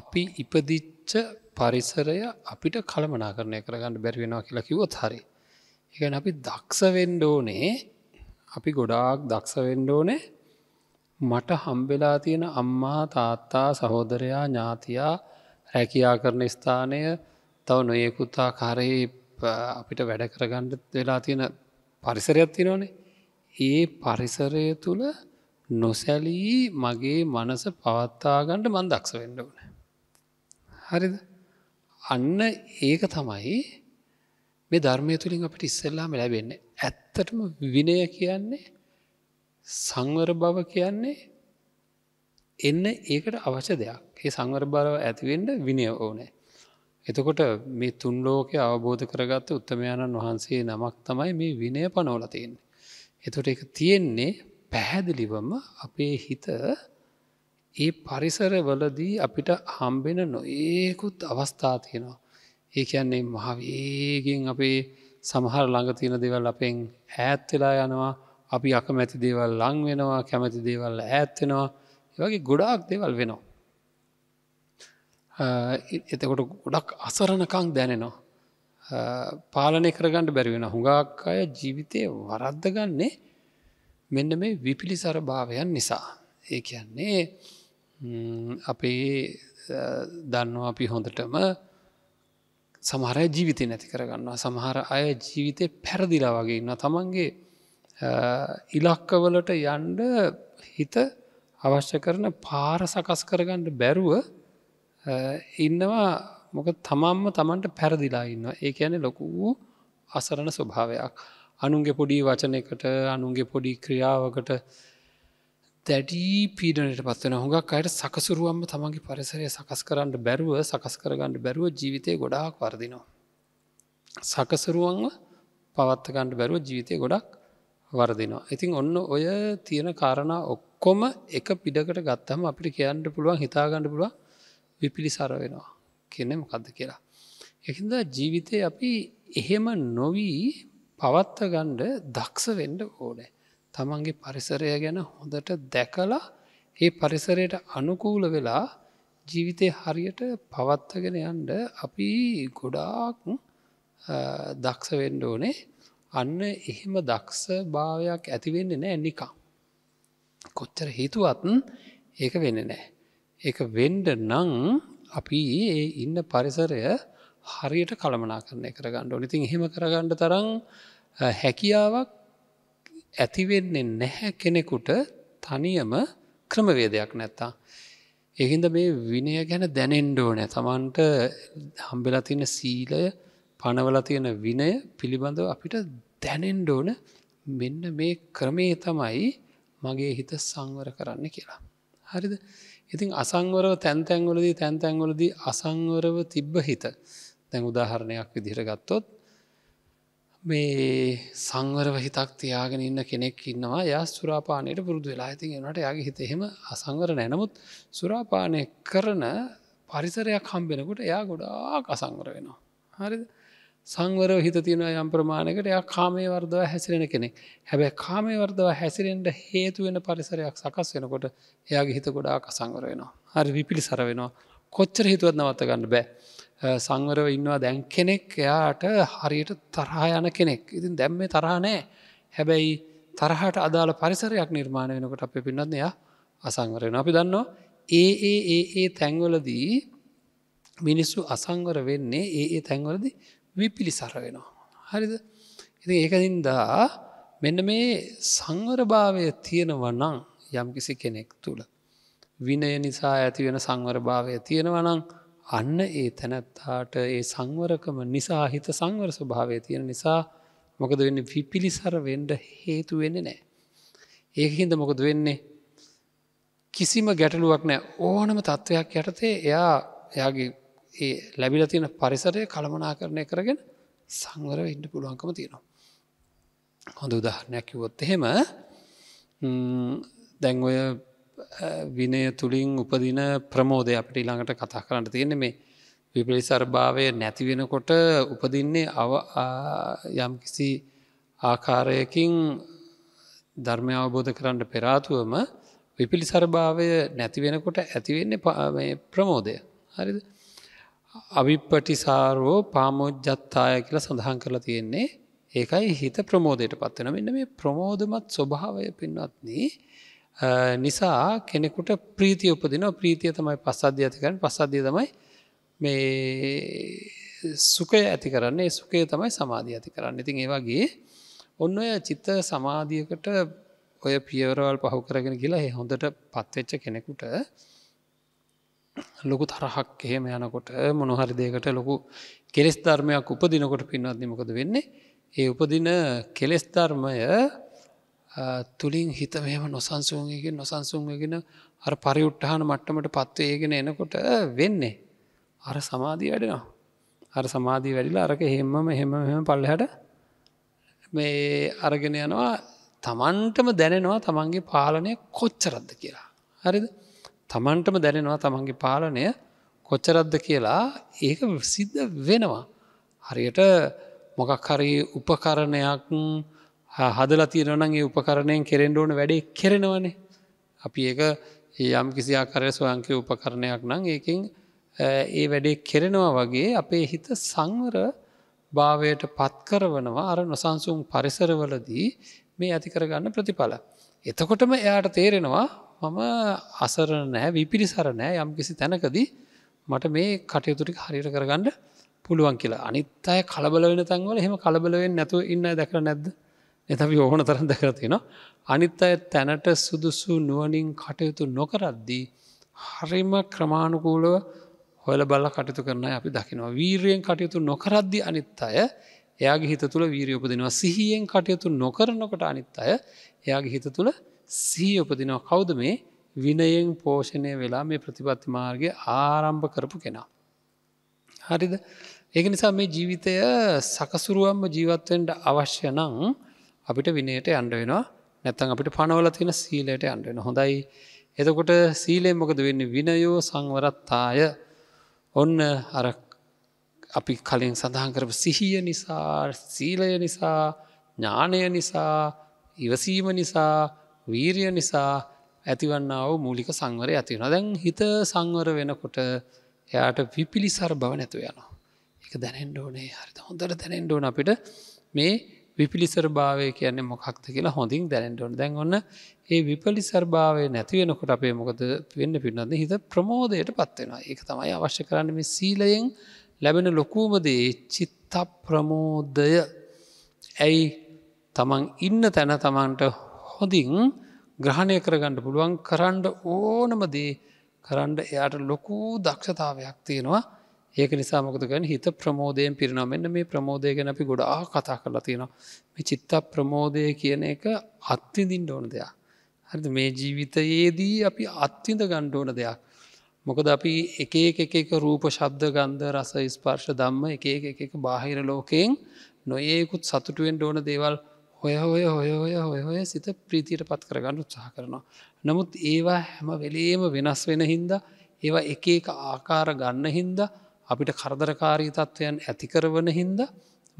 අපි ඉපදිච්ච පරිසරය අපිට කළමනා කරණය කරගන්න බැරිවෙනවා කියලා කිවොත් හරි එක අපි දක්ෂවෙන්ඩෝනේ අපි ගොඩාක් දක්ෂවෙන්ඩෝනේ මට හම්බෙලා තියෙන අම්මා තාත්තා සහෝදරයා ඥාතියා රැකයා කරන ස්ථානය තව නොයෙකුත්තා කාරයේ අපිට වැඩ කරගන්න වෙලා තියෙන පරිසරයක් තිනෝනේ ඒ පරිසරය තුළ නොසැලී මගේ මනස පවත්තාගණ්ඩ මන් දක්ෂ වෙන්න ඕන. හරිද අන්න ඒක තමයි මේ ධර්මය තුළින් අපට ඉස්සල්ලාම ලැබෙන්නේ ඇත්තටම විනය කියන්නේ සංවර බව කියන්නේ එන්න ඒකට අවශ්‍ය දෙයක් ඒ සංවර බව ඇතිවෙන්ඩ විනය ඕනෑ එතකොට මේ තුන් ලෝකය අවබෝධ කරගත්ත උත්තමයාණන් වහන්සේ නමක් තමයි මේ විනය පනෝල තියෙන්නේ. එතොට එක තියෙන්නේ පැහැදිලිවම අපේ හිත ඒ පරිසරවලදී අපිට හම්බෙන නොඒකුත් අවස්ථා තියෙනවා. ඒ කියන්නේ මහවේගෙන් අපේ සමහර ළඟ තියෙන දෙවල් අපෙන් ඈත්වෙලා යනවා අපි අකමැති දේවල් ලං වෙනවා කැමැති දේවල් ඈත්වෙනවා ඒවගේ ගොඩාක් දෙවල් වෙනවා. එතකොට ගොඩක් අසරණකං දැනෙනවා. පාලනය කරගන්නට බැරිවෙන හුඟක් අය ජීවිතය වරද්දගන්නේ මෙන්න මේ විපිලිසර භාවයන් නිසා. ඒ කියන්නේ අපේ දන්නවා අපි හොඳටම සමහරය ජීවිතය නැති කරගන්නවා සමහර අය ජීවිතය පැරදිලා වගේ ඉන්න තමන්ගේ ඉලක්කවලට යන්ඩ හිත අවශ්‍ය කරන පාර සකස් කරගන්නට බැරුව ඉන්නවා මොක තමන්ම තමන්ට පැරදිලා ඉන්න ඒ ඇන ලොකු වූ අසරණ ස්වභාවයක් අනුන්ගේ පොඩි වචනයකට අනුන්ගේ පොඩි ක්‍රියාවකට දැඩි පීඩනට පත්වන හොඟක් අයට සකසුරුවම්ම තමන්ගේ පරිසරය සකස් කරන්න බැරුව සකස් කරගන්නඩ බැරුව ජීවිතය ගොඩාක් වර්දිනවා. සකසරුවන්ව පවත්තකණ්ඩ බැරුව ජීවිතය ගොඩක් වර්දිනවා. ඉතින් ඔන්න ඔය තියෙන කාරණා ඔක්කොම එක පිඩකට ගත්තම අපිට කියන්න පුළුවන් හිතාගන්න පුළුවන් විපිලිසර වෙනවා කියන්නේ මොකක්ද කියලා. එකද ජීවිතය අපි එහෙම නොවී පවත්ත ගණ්ඩ දක්ෂ වෙන්ඩ ඕනෑ. තමන්ගේ පරිසරය ගැන හොඳට දැකලා ඒ පරිසරයට අනුකූල වෙලා ජීවිතය හරියට පවත්තගෙන යන්ඩ අපි ගොඩාක් දක්ෂ වෙන්ඩ ඕනේ අන්න එහෙම දක්ෂ භාවයක් ඇතිවෙන්න නෑ නිකා. කොච්චර හිතුවත්න් ඒක වෙන නෑ. ඒක වෙන්ඩ නං අපි ඒ ඉන්න පරිසරය හරියට කළමනා කරන්න කරගන්න ඕනිතින් හෙම කරගන්න තරං හැකියාවක් ඇතිවෙන්නේ නැහැ කෙනෙකුට තනියම ක්‍රමවේදයක් නැත්තා. එහින්ද මේ විනය ගැන දැනෙන්ඩෝනෑ තමන්ට හම්බෙලතින සීලය පනවලතියන විනය පිළිබඳව අපිට දැනෙන්ඩෝන මෙන්න මේ ක්‍රමේ තමයි මගේ හිත සංවර කරන්න කියලා. හරිද? ඉතින් අසංවරව තැන්තැන්වලදී තැන්තැන්වලදී අසංවරව තිබ්බ හිත තැන් උදාහරණයක් විදිහර ගත්තොත් මේ සංවරව හිතක් තියාගෙන ඉන්න කෙනෙක් ඉන්නවා යා සුරාපානයට පුරුදු වෙලා ඉතින් එනට යාගේ හිත එහෙම අසංවර නැනමුත් සුරාපානය කරන පරිසරයක් හම්බෙනකුට එයා ගොඩාක් අසංවර වෙනවා. හරිද සංවරව හිත තියෙනවා යම් ප්‍රමාණකට එයා කාමේ වර්දව හැසිරෙන කෙනෙක් හැබැයි කාමේ වර්දව හැසිරෙන්ට හේතුවෙන පරිසරයක් සකස් වෙනකොට එයාගේ හිත ගොඩාක සංවර වෙනවා හරි විපිලි සර වෙනවා කොච්චර හිතුවත් නවත ගන්න බෑ සංවරව ඉන්නවා දැන් කෙනෙක් එයාට හරියට තරහා යන කෙනෙක් ඉතින් දැම්මේ තරහනෑ හැබැයි තරහට අදාළ පරිසරයක් නිර්මාණ වෙනකොට අප පින්නත් එයා අසංවරෙන අපි දන්නවා ඒ ඒ ඒ ඒ තැන්වලදී මිනිස්සු අසංවර වෙන්නේ ඒ ඒ තැන්වලදී විපිලිසර වෙනවා. හරිද ඉති ඒකදින්දා මෙන්න මේ සංවරභාවය තියෙනවනං යම්කිසි කෙනෙක් තුළ. විනය නිසා ඇතිවෙන සංවරභාවය තියෙනවනං අන්න ඒ තැනැත්තාට ඒ සංවරකම නිසා හිත සංවර ස්වභාවය තියෙන නිසා මොකද වෙන්න විපිලිසර වෙන්ඩ හේතු වෙන්න නෑ. ඒකහින්ද මොකද වෙන්නේ කිසිම ගැටලුවක් නෑ ඕනම තත්ත්වයක් යටතේ එයා එයාගේ ඒ ලැබිල තියෙන පරිසරය කළමනා කරණය කරගෙන සංවර ඉන්න පුළුවන්කම තියෙනවා. හොඳ උදාහරණයක් කිවොත් එහෙම දැන්ඔය විනය තුළින් උපදින ප්‍රමෝදය අපට ඊළඟට කතා කරන්න තියෙන මේ විපලිසර්භාවය නැතිවෙනකොට උපදින්නේ අව යම්කිසි ආකාරයකින් ධර්මය අවබෝධ කරන්න පෙරාතුවම විපිලිසර්භාවය නැතිවෙනකොට ඇතිවෙන්නේ ප්‍රමෝදය හරිද අවිප්පටිසාරෝ පාමෝජ්ජත්තාය කියලා සඳහන් කරලා තියෙන්නේ ඒකයි හිත ප්‍රමෝදයට පත්වෙන මෙන්න මේ ප්‍රමෝදමත් ස්වභාවය පින්වත්න්නේ නිසා කෙනෙකුට ප්‍රීති උපදින ප්‍රීතිය තමයි පස්සද්ධිය ඇතිකරන පස්සද්ධිය තමයි මේ සුකය ඇති කරන්නේ සුකය තමයි සමාධිය ඇති කරන්න ඉතින් ඒවාගේ ඔන්න ඔය චිත්ත සමාධියකට ඔය පියවරවල් පහු කරගෙන කියලා හොඳට පත්වෙච්ච කෙනෙකුට ලොකු තරහක් එහෙම යනකොට මොනොහරි දේකට ලොකු කෙලෙස් ධර්මයක් උපදිනකොට පින්වත්නමකොද වෙන්නේ ඒ උපදින කෙලෙස් ධර්මය තුළින් හිත මෙම නොසන්සුන්ගෙන් නොසන්සුන්ගෙන අර පරිඋට්ටහන මට්ටමට පත්වයගෙන එනකොට වෙන්නේ අර සමාධී වැඩෙනවා අර සමාධී වැඩිලා අරක හෙම්මම හෙම මෙම පල්ලහට මේ අරගෙන යනවා තමන්ටම දැනෙනවා තමන්ගේ පාලනය කොච්චරද්ද කියලා හරිද? තමන්ටම දැනෙනවා තමන්ගේ පාලනය කොච්චරද්ද කියලා ඒක සිද්ධ වෙනවා. හරියට මොකක් හරි උපකරණයක් හදල තිරනගේ උපකරණයෙන් කෙරෙන්ඩ ඕන වැඩේ කෙරෙනවනේ. අපි ඒක යම් කිසි ආකරය ස්වයංකය උපකරණයක් නං ඒකින් ඒ වැඩේ කෙරෙනවා වගේ අපේ හිත සංවර භාවයට පත්කරවනවා අර නොසන්සුම් පරිසරවලදී මේ ඇතිකරගන්න ප්‍රතිඵල. එතකොටම එයාට තේරෙනවා මම අසරණ නැහැ විපිරිසර නෑ යම් කිසි තැනකදී මට මේ කටයුතුටික හරියට කරගන්න පුළුවන් කියලා අනිත් අය කලබල වෙන තැන්වල හෙම කලබලවෙන් නැතු ඉන්න දැකර නැද්ද එතැි ඕහන තරන් දැකරතිනවා අනිත් අය තැනට සුදුසු නුවනින් කටයුතු නොකරද්දී හරිම ක්‍රමාණුකූලව හොල බල කටයුතු කරන අපි දකිනවා වීරයෙන් කටයුතු නොකරද්දි අනිත් අය එයාගේ හිත තුළ වීරියෝපදිනවා සිහියෙන් කටයුතු නොකරනකොට අනිත් අය එයාගේ හිත තුළ සී උපදිනෝ කවුද මේ විනයෙන් පෝෂණය වෙලා මේ ප්‍රතිපත්ති මාර්ගය ආරම්භ කරපු කෙනා. හරිද ඒක නිසා මේ ජීවිතය සකසුරුවම්ම ජීවත්වෙන්ට අවශ්‍ය නං අපිට විනයට අන්ඩ වෙනවා නැත්තන් අපිට පනවල තියෙන සීලයට අන්ඩුවෙන හොඳයි එතකොට සීලේ මොකද වෙන්න විනයෝ සංවරත්තාය ඔන්න අර අපි කලින් සඳහන් කරපු සිහිය නිසා සීලය නිසා ඥානය නිසා ඉවසීම නිසා වීරිය නිසා ඇතිවන්නාව මූලික සංවරය ඇතිවෙන දැන් හිත සංවර වෙනකොට එයාට විපිලිසර බව නැතු යනවා එක දැනෙන්ඩෝනේ හරි හොඳට දැනෙන්ඩෝන අපිට මේ විපිලිසර භාවය කියන්නේ මොකක්ද කියලා හොඳින් දැනෙන්ටවන දැන් ඔන්න ඒ විපලිසර භාවය නැතිවෙනකොට අපේ මොකද වෙන්න පින්නද හිත ප්‍රමෝදයට පත්වෙනවා එක තමයි අවශ්‍ය කරන්න මේ සීලයෙන් ලැබෙන ලොකූමදේ චිත්ත ප්‍රමෝදය ඇයි තමන් ඉන්න තැන තමන්ට හොඳින් ග්‍රහණය කරගණ්ඩ පුළුවන් කරන්ඩ ඕනමදී කරන්ඩ එයාට ලොකු දක්ෂතාවයක් තියෙනවා ඒක නිසාමකතුගැන හිත ප්‍රමෝදයෙන් පිරිනවා මෙන්න මේ ප්‍රමෝදය ගැන අපි ගොඩා කතා කරලා තියෙනවා මේ චිත්ත ප්‍රමෝදය කියන එක අත්තිදිින්ට ඕන දෙයක් හරි මේ ජීවිතයේදී අපි අත්තිද ගණ්ඩ ඕන දෙයක් මොකද අපි එකඒ එක රූප ශබ්ද ගන්ධ රස ස්පර්ශ දම්ම එක එක බාහිර ලෝකයෙන් නොයෙකුත් සතුටුවෙන් ඕන දේවල් හොය හොය හොය හොය හොය හොය සිත ප්‍රීතියට පත් කරගන්න උත්සාහ කරනවා. නමුත් ඒවා හැම වෙලේම වෙනස් වෙන හින්ද ඒවා එක එක ආකාර ගන්න හින්ද අපිට කරදරකාරී තත්ත්වයන් ඇතිකරවන හින්ද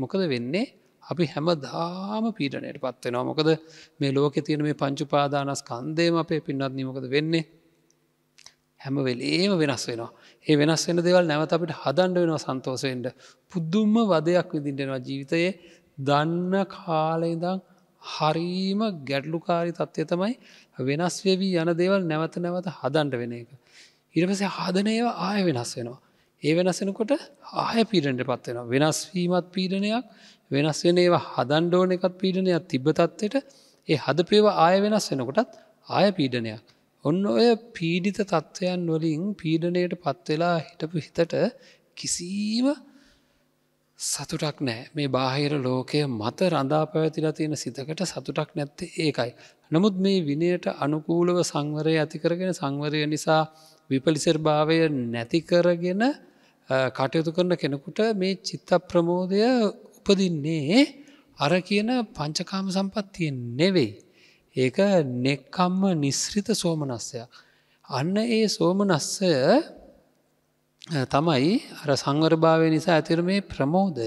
මොකද වෙන්නේ අපි හැම දාම පීටනයට පත්වෙනවා මොකද මේ ලෝක තියෙන මේ පංචුපාදානස් කන්දේම අපේ පින්නත් නිමකද වෙන්නේ හැම වෙලේම වෙනස් වෙනවා ඒ වෙනස් වෙන දෙවල් නැවත අපිට හදන්ඩ වෙනවා සන්තෝසයෙන්ට පුද්දුම්ම වදයක් විදිටෙනවා ජීවිතයේ දන්න කාලෙදං හරීම ගැටලුකාරි තත්ත්වය තමයි වෙනස් වෙවී යන දේවල් නැවත නැවත හදන්ට වෙන එක. ඉරපස හදනයව ආය වෙනස් වෙනවා. ඒ වෙනසෙනකොට ආය පීරෙන්ට පත් වෙන වෙනස්වීමත් පීඩනයක් වෙනස් වෙන ඒවා හදන්ඩෝන එකත් පීඩනයක් තිබ්බතත්වට ඒ හදපේවා ආය වෙනස් වෙනකොටත් ආය පීඩනයක්. ඔන්න ඔය පීඩිත තත්ත්වයන් වලින් පීඩනයට පත්වෙලා හිටපු හිතට කිසීම සතුටක් නෑ මේ බාහිර ලෝකය මත රඳා පැවතිලා තියෙන සිතකට සතුටක් නැත්තේ ඒකයි. නමුත් මේ විනයට අනුකූලව සංවරය ඇතිකරගෙන සංවරය නිසා විපලිසර් භාවය නැතිකරගෙන කටයුතු කරන කෙනෙකුට මේ චිත්ත ප්‍රමෝදය උපදින්නේ අර කියන පංචකාම සම්පත්තියෙන් නෙවෙයි. ඒක නෙක්කම්ම නිස්්‍රිත සෝමනස්සයක්. අන්න ඒ සෝමනස්සය තමයි අර සංවරභාවය නිසා ඇතිර මේ ප්‍රමෝදය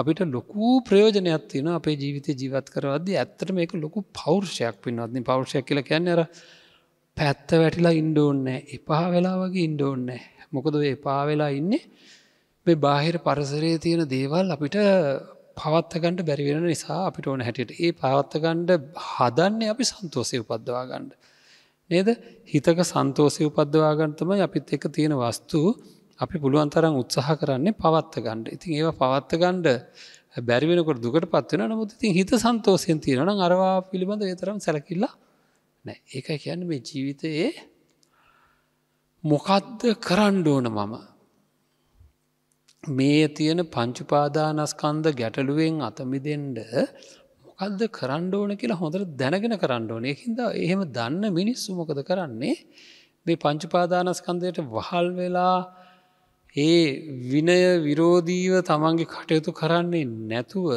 අපිට ලොකු ප්‍රයෝජනයක් තින අපේ ජීවිතය ජීවත් කරවද ඇත්තට මේක ලොකු පෞර්ෂයක් පින්වත්න්නේ පෞර්ෂයක් කියල කියන්න අර පැත්ත වැටිලා ඉන්ඩෝන්න එපා වෙලා වගේ ඉන්ඩෝන්න මොකද එපා වෙලා ඉන්නේ මේ බාහිර පරසරේ තියෙන දේවල් අපිට පවත්තකන්ට බැරිවෙන නිසා අපිට ඕන හැටියට ඒ පවත්තකන්ඩ හදන්නේ අපි සන්තෝසය උපද්දවා ගණ්ඩ නේද හිතක සන්තෝසය උපද්දවාගන්තම අපිත් එක තියෙන වස්තු අපි පුළුවන් තරම් උත්සාහ කරන්නේ පවත්ත ගණ්ඩ ඉතින් ඒ පවත්ත ගණ්ඩ බැරිවෙනකොට දුකට පත්වෙන නමුත් ඉතින් හිත සන්තෝසයෙන් තියෙනන අරවා පිළිබඳ ඒතරම් සැලකිල්ලා නෑ ඒකයි කියන්න මේ ජීවිතයේ මොකක්ද කරන්න ඕන මම මේ තියෙන පංචුපාදානස්කන්ද ගැටලුවෙන් අතමිදෙන්ඩ මොකක්ද කරන්න ඕන කියලා හොඳට දැනගෙන කරන්න ඕනේ හිද එහෙම දන්න මිනිස්සු මොකද කරන්නේ මේ පංචුපාදානස්කන්දයට වහල් වෙලා ඒ විනය විරෝධීව තමන්ගේ කටයුතු කරන්නේ නැතුව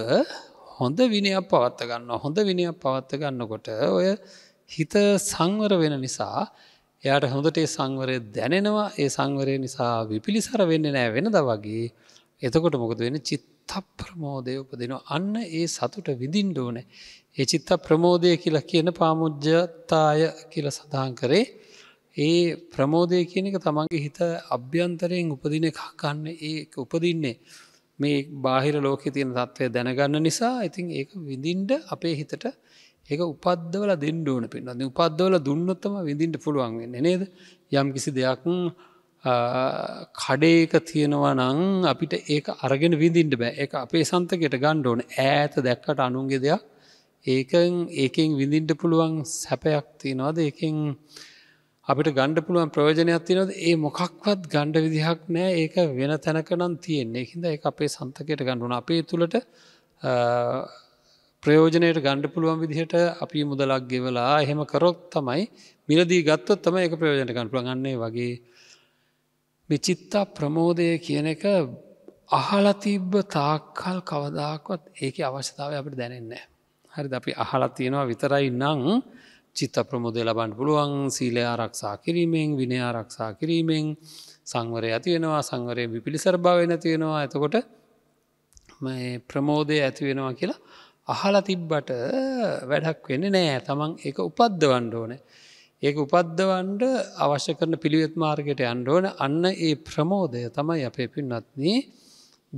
හොඳ විනයක් පවත්ත ගන්න හොඳ විනයක් පවත්ත ගන්නකොට ඔය හිත සංවර වෙන නිසා එයාට හොඳට ඒ සංවරය දැනෙනවා ඒ සංවරය නිසා විපිලිසර වෙන්න නෑ වෙනද වගේ එතකොට මොකද වෙන චිත්ත චිත්ත ප්‍රමෝදය උපදිනවා අන්න ඒ සතුට විඳින්ඩ ඕන ඒ චිත්ත ප්‍රමෝදය කියලා කියන පාමුද්ජතාය කියල සඳහන් කරේ ඒ ප්‍රමෝදය කියන එක තමන්ගේ හිත අභ්‍යන්තරයෙන් උපදින කකන්න ඒ උපදින්නේ මේ බාහිර ලෝකෙ තියෙන තත්ත්වය දැනගන්න නිසා ඉතින් ඒ විඳින්ඩ අපේ හිතට ඒ උපද්දවල දෙන්නඩුවන පින්න උපද්දවල දුන්නත්තම විඳින්ට පුළුවන් වෙන්න නේද යම් කිසි දෙයක් කඩේක තියෙනවා නං අපිට ඒක අරගෙන විඳින්ට බෑ එක අපේ සන්තකට ගණ්ඩෝන ඈත දැක්කට අනුන්ගෙ දෙයක් ඒකන් ඒකෙන් විඳින්ට පුළුවන් සැපයක් තියෙනවාද ඒකින් අපිට ගණ්ඩ පුළුවන් ප්‍රයෝජනයක් තියනොද ඒ මොකක්වත් ගණ්ඩ විදිහක් නෑ ඒක වෙන තැනකනම් තියෙන්නේ හිද ඒ අපේ සන්තකට ගණ්ඩුන අපේ තුළට ප්‍රයෝජනයට ගණ්ඩ පුළුවන් විදිහට අපි මුදලක් ගෙවලා එහෙම කරොත් තමයි මිලදී ගත්තොත් තම එක ප්‍රයෝජනකන් පුළගන්නේ වගේ විචිත්තා ප්‍රමෝදය කියන එක අහලතිබ්බ තාක්කල් කවදාකොත් ඒක අවශ්‍යතාව අපට දැනෙන්නේ. හරි අපි අහලතියෙනවා විතරයි නං චිත්ත ප්‍රමුදය ලබන්ට පුළුවන් සීලය ආරක්ෂා කිරීමෙන් විනය ආරක්ෂා කිරීමෙන් සංවරය ඇතිවෙනවා සංවරය විපිලිසර භාවන තියෙනවා ඇතකොට ප්‍රමෝදය ඇතිවෙනවා කියලා අහල තිබ්බට වැඩක් වෙන්න නෑ තමන් එක උපද්දවන්ඩ ඕනේ. ඒක උපද්දවන්ඩ අවශ්‍ය කරන පිළිවෙත් මාර්ගයට අන්ඩෝන අන්න ඒ ප්‍රමෝදය තමයි අපේ පින්නත්නී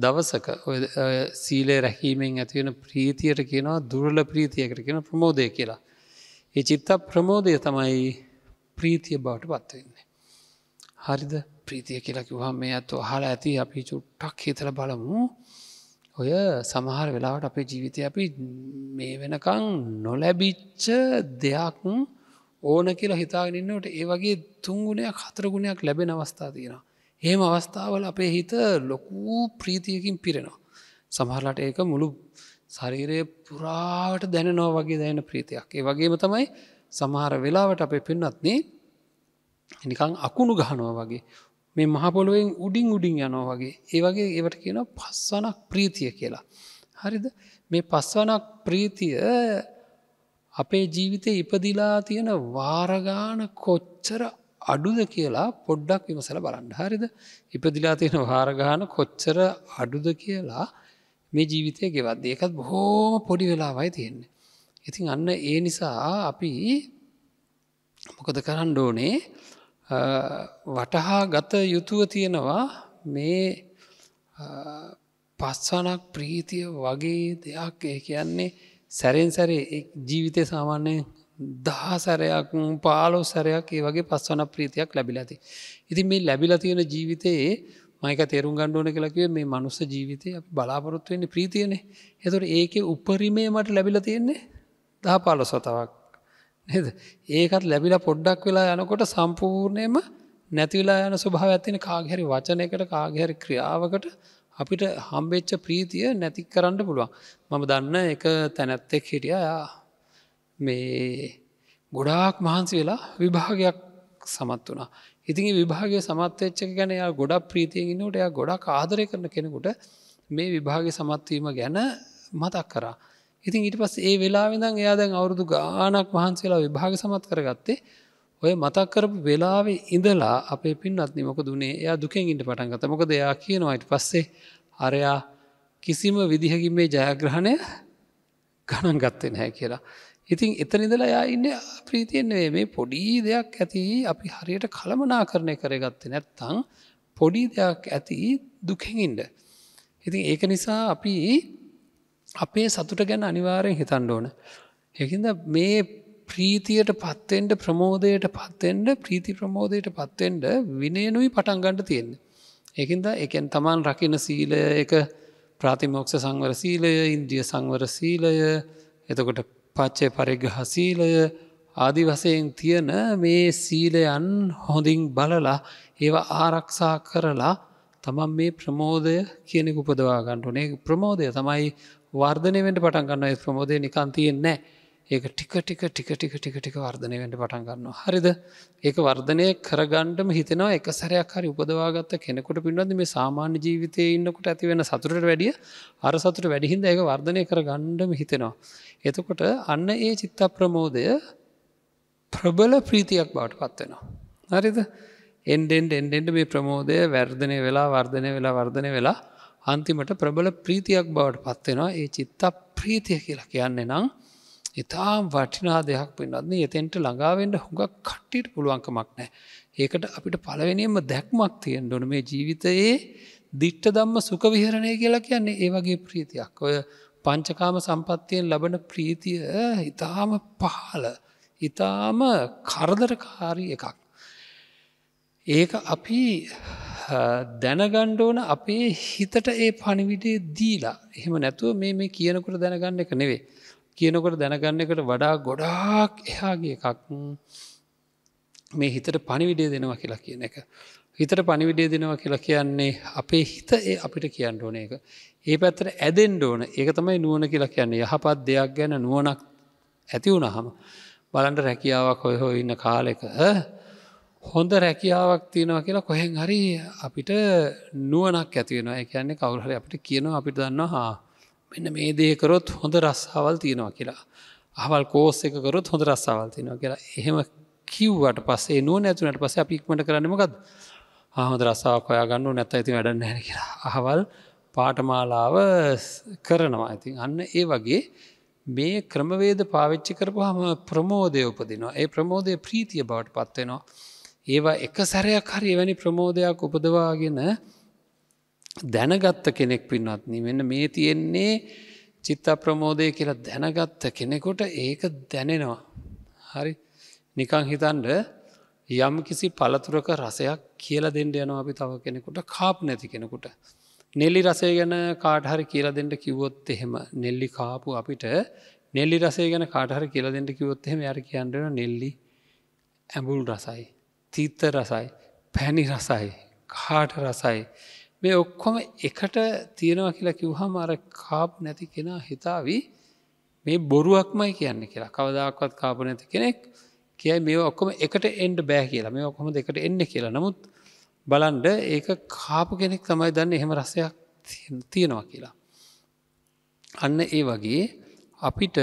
දවසක සීලේ රැකීමෙන් ඇතිවෙන ප්‍රීතියට කියනවා දුරල ප්‍රීතියකට කියෙන ප්‍රමෝදය කියලා. ඒ චිත්ත ප්‍රමෝදය තමයි ප්‍රීතිය බවට පත්වවෙන්නේ. හරිද ප්‍රීතිය කියලා කිවහම මේ ඇත්තු හලා ඇති අපි චුට්ටක් හිතල බලමු ඔය සමහර වෙලාවට අපේ ජීවිතය අපි මේ වෙනකං නොලැබිච්ච දෙයක්න් ඕන කියලා හිතාගෙනන්නට ඒ වගේ තුන්ගුණයක් හතරගුණයක් ලැබෙන අවස්ථා තියෙනවා. හෙම අවස්ථාවල අපේ හිත ලොකූ ප්‍රීතියකින් පිරෙනවා. සමහරලට ඒක මුළු ශරීරය පුරාවට දැනනෝ වගේ දැන ප්‍රීතියක්. ඒ වගේම තමයි සමහර වෙලාවට අපේ පෙන්නත්නේ නිකං අකුණු ගහනවා වගේ මේ මහපොළුවෙන් උඩින් උඩින් යනෝ වගේ ඒ වගේ ඒවට කියන පස්වනක් ප්‍රීතිය කියලා. හරිද මේ පස්වනක් ප්‍රීතිය අපේ ජීවිතය ඉපදිලා තියෙන වාරගාන කොච්චර අඩුද කියලා පොඩ්ඩක් විමසල බලන්න හරිද ඉපදිලා තියෙන වාරගාන කොච්චර අඩුද කියලා මේ ජීවිතය ගෙවත්ද ඒකත් බොහෝම පොඩි වෙලාවයි තියෙන්නේ. ඉතින් අන්න ඒ නිසා අපි මොකද කරන්න ඕනේ වටහා ගත යුතුව තියෙනවා මේ පස්වනක් ප්‍රීතිය වගේ දෙයක් ඒ කියන්නේ සැරෙන් සැරේ ජීවිතය සාමාන්‍යයෙන් දහසැරයක් පාලෝ සැරයක් ඒ වගේ පස්වන ප්‍රීතියක් ලැබිලති. ඉතින් මේ ලැබිලා තියෙන ජීවිතයේ මයික තේරුම් ගණ්ඩුවන කලකිව මේ මනුස්ස ජීවිතය අපි බලාපොරොත්තුවෙන්නේ ප්‍රීතියනෙ එතුට ඒක උපරිමේ මට ලැබිල තියෙන්නේ දහ පාලො සතාවක් නද ඒකත් ලැබිලා පොඩ්ඩක් වෙලා යනකොට සම්පූර්ණයම නැතිවලා යන ස්වභාව ඇතින කාගහැරි වචනයකට කාගහැරි ක්‍රියාවකට අපිට හම්බෙච්ච ප්‍රීතිය නැති කරන්න පුළුවන් මම දන්න එක තැනැත්තෙක් හිටිය මේ ගොඩාක් මහන්සි වෙලා විභාගයක් සමත් වනා ඉතින් විභාගය සමත්වච්චක ගැන යා ගොඩක් ප්‍රීතියගන්නට ය ගොඩක් ආදරය කරන කෙනෙකුට මේ විභාග සමත්වීම ගැන මතක් කරා ඉතින් ඊට පස් ඒ වෙලාවිඳන් එයා දැන් අවුරුදු ගානක් වහන්සේලා විභාග සමත් කරගත්තේ ඔය මතක් කරපු වෙලාවේ ඉඳලා අපේ පින්නත් නිමක දුනේ එයා දුකෙන් ඉට පටන් ගත මොකද එයා කියනවායිට පස්සේ අරයා කිසිම විදිහකින් මේ ජයග්‍රහණය ගණන් ගත්තේ නැහැ කියලා. ඉතින් එතනිදලා යා ඉන්න ප්‍රීතියෙන්න්නේ මේ පොඩි දෙයක් ඇති අපි හරියට කළමනා කරණය කරගත්තේ නැත්තං පොඩි දෙයක් ඇති දුකෙහින්ට. ඉතින් ඒක නිසා අපි අපේ සතුට ගැන අනිවාරයෙන් හිතන්න ඕන. ඒකින්ද මේ ප්‍රීතියට පත්තෙන්ට ප්‍රමෝදයට පත්තෙන්ට ප්‍රීති ප්‍රමෝදයට පත්තෙන්ට විනයනුයි පටන්ගන්නට තියෙන්නේ. ඒකින්ද එකෙන් තමන් රකින සීලය එක ප්‍රාතිමෝක්ෂ සංවර සීලය ඉන්ද්‍රිය සංවර සීලය එතකොට පච්චය පරිග්‍රහ සීලය ආදි වසයෙන් තියෙන මේ සීලයන් හොඳින් බලලා ඒවා ආරක්ෂා කරලා තමන් මේ ප්‍රමෝදය කියනෙක උපදවාගන්නටනේ ප්‍රමෝදය තමයි වර්ධනයට පටන් ගන්න ප්‍රමෝදය නිකන් තියෙන් නෑ ඒක ටික ටික ටික ටික ටික ටික වර්ධනය වෙන්ට පටන් ගන්නවා. හරිද ඒක වර්ධනය කරගණ්ඩම හිතනවා එක සරයක් හරි උපදවාගත්ත කෙනෙකුට පින්වද මේ සාමාන්‍ය ජීවිතය ඉන්නකට ඇති වෙන සතුරට වැඩිය අර සතුට වැඩිහින්ද ඒක වර්ධනය කර ගණ්ඩම හිතෙනවා. එතකොට අන්න ඒ චිත්ත ප්‍රමෝදය ප්‍රබල ප්‍රීතියක් බවට පත්වෙනවා. හරිද එන්ඩෙන්ඩ එන්ඩෙන්ඩ මේ ප්‍රමෝදය වැර්ධනය වෙලා වර්ධනය වෙලා වර්ධනය වෙලා අන්තිමට ප්‍රබල ප්‍රීතියක් බවට පත්වෙනවා ඒ චිත්ත ප්‍රීතිය කියලා කියන්නේ නම් ඉතාම් වටිනා දෙයක් පෙන්වත්න්නේ එතෙන්ට ළඟාවෙන්ට හුඟක් කට්ටිට පුළුවන්කමක් නෑ. ඒකට අපිට පලවෙනිම දැක්මක් තියෙන් ඩොන මේ ජීවිතයේ දිට්ට දම්ම සුක විහරණය කියලා කියන්නේ ඒ වගේ ප්‍රීතියක්. ඔය පංචකාම සම්පත්තියෙන් ලබන ප්‍රීතිය ඉතාම පහල ඉතාම කරදරකාරී එකක්. ඒක අපි දැනගණ්ඩ ඕන අපේ හිතට ඒ පණිවිඩේ දීලා එහෙම නැතුව මේ මේ කියනකට දැනගන්න එක නෙවේ. කියනකොට දැනගන්න එකට වඩා ගොඩාක් එයාගේ එකක් මේ හිතට පණිවිඩේ දෙනවා කියලා කියන එක. හිතට පණිවිඩේ දෙනවා කියලා කියන්නේ අපේ හිත ඒ අපිට කියන්න ඕන එක. ඒ පැත්තට ඇදෙන් ඕන ඒක තමයි නුවන කියලා කියන්නේ යහපත් දෙයක් ගැන නුවනක් ඇති වුණහම. බලන්ට රැකියාවක් හොය හෝ ඉන්න කාලෙක හොඳ රැකියාවක් තියෙනවා කියලා කොහෙන් හරි අපිට නුවනක් ඇතිවෙනවා කියන්නේ කවුරහරි අපිට කියනවා අපිට දන්නවා හා මෙන්න මේ දේකරොත් හොඳ රස්සාවල් තියෙනවා කියලා. අහවල් කෝස් එකකරොත් හොඳ රස්සාවල් තියෙනවා කියලා එහෙම කිව්වට පස්සේ නුව නැතුනට පස අපික්මට කරන්නමකද හොඳ රස්සාාවක් ඔයාගන්න නැත ඇති වැඩ නැර කියලා අහවල් පාටමාලාව කරනවා ඇතින් අන්න ඒ වගේ මේ ක්‍රමවේද පාවිච්චි කරපු හම ප්‍රමෝදය උපදිනවා ඒ ප්‍රමෝදය ප්‍රීතිය බවට පත්වෙනවා ඒවා එක සැරයක් හරි එවැනි ප්‍රමෝදයක් උපදවාගෙන දැනගත්ත කෙනෙක් පින්වත්න මෙන්න මේ තියෙන්නේ චිත්ත ප්‍රමෝදය කියලා දැනගත්ත කෙනෙකුට ඒක දැනෙනවා. හරි නිකං හිතන්ඩ යම් කිසි පළතුරක රසයක් කියල දෙෙන්ට යනවා අපි තව කෙනෙකුට කාප් නැති කෙනෙකුට. නෙල්ලි රසය ගැන කාටහරි කියල දෙෙන්ට කිවොත් එහෙම නෙල්ලි කාපු අපිට නෙල්ලි රසේ ගැන කාටහරි කියල දෙෙන්ට කිවොත් එහෙම යට කියන්නට නෙල්ලි ඇඹුල් රසයි. තීත්ත රසයි පැණි රසයි කාට රසයි. මේ ඔක්කොම එකට තියෙනවා කියලා කිව්හම අර කාප් නැති කෙනා හිතාවී මේ බොරුවක්මයි කියන්න කියලා කවදක්වත් කාප නැති කෙනෙක් කියයි මේ ඔක්කොම එකට එන්ඩ බෑ කියලා මේ ඔක්කොම දෙකට එන්න කියලා නමුත් බලන්ඩ ඒක කාපු කෙනෙක් තමයි දන්න එහෙම රසයක් තියෙනවා කියලා. අන්න ඒ වගේ අපිට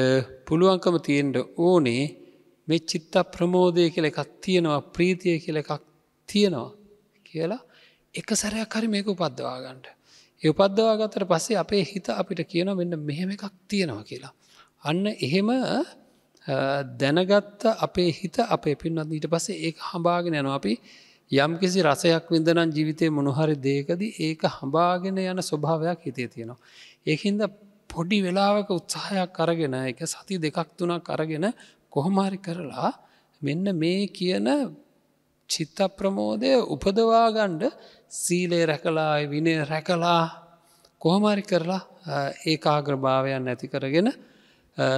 පුළුවන්කම තියෙන්ට ඕනේ මේ චිත්ත ප්‍රමෝදය කියල එකක් තියෙනවා ප්‍රීතිය කියල එකක් තියෙනවා කියලා එක සැරයක් හරි මේක උපද්දවාගන්නට. ඒ උපද්දවාගතට පස්සේ අපේ හිත අපිට කියන මෙන්න මෙහෙම එකක් තියෙනවා කියලා. අන්න එහෙම දැනගත්ත අපේ හිත අපේ පින්නත් ඊට පස්සේ ඒ හබාගෙන යන අපි යම් කිසි රසයක් විඳනම් ජීවිතය මොනහරි දේකද ඒක හබාගෙන යන ස්වභාවයක් හිතේ තියෙනවා. ඒහින්ද පොඩි වෙලාවක උත්සාහයක් අරගෙන එක සති දෙකක් තුනක් අරගෙන කොහොමාරි කරලා මෙන්න මේ කියන චිත්ත ප්‍රමෝදය උපදවාගණ්ඩ සීලේ රැකලා විනේ රැකලා කොහමරි කරලා ඒ ආග්‍රභාවයන් ඇති කරගෙන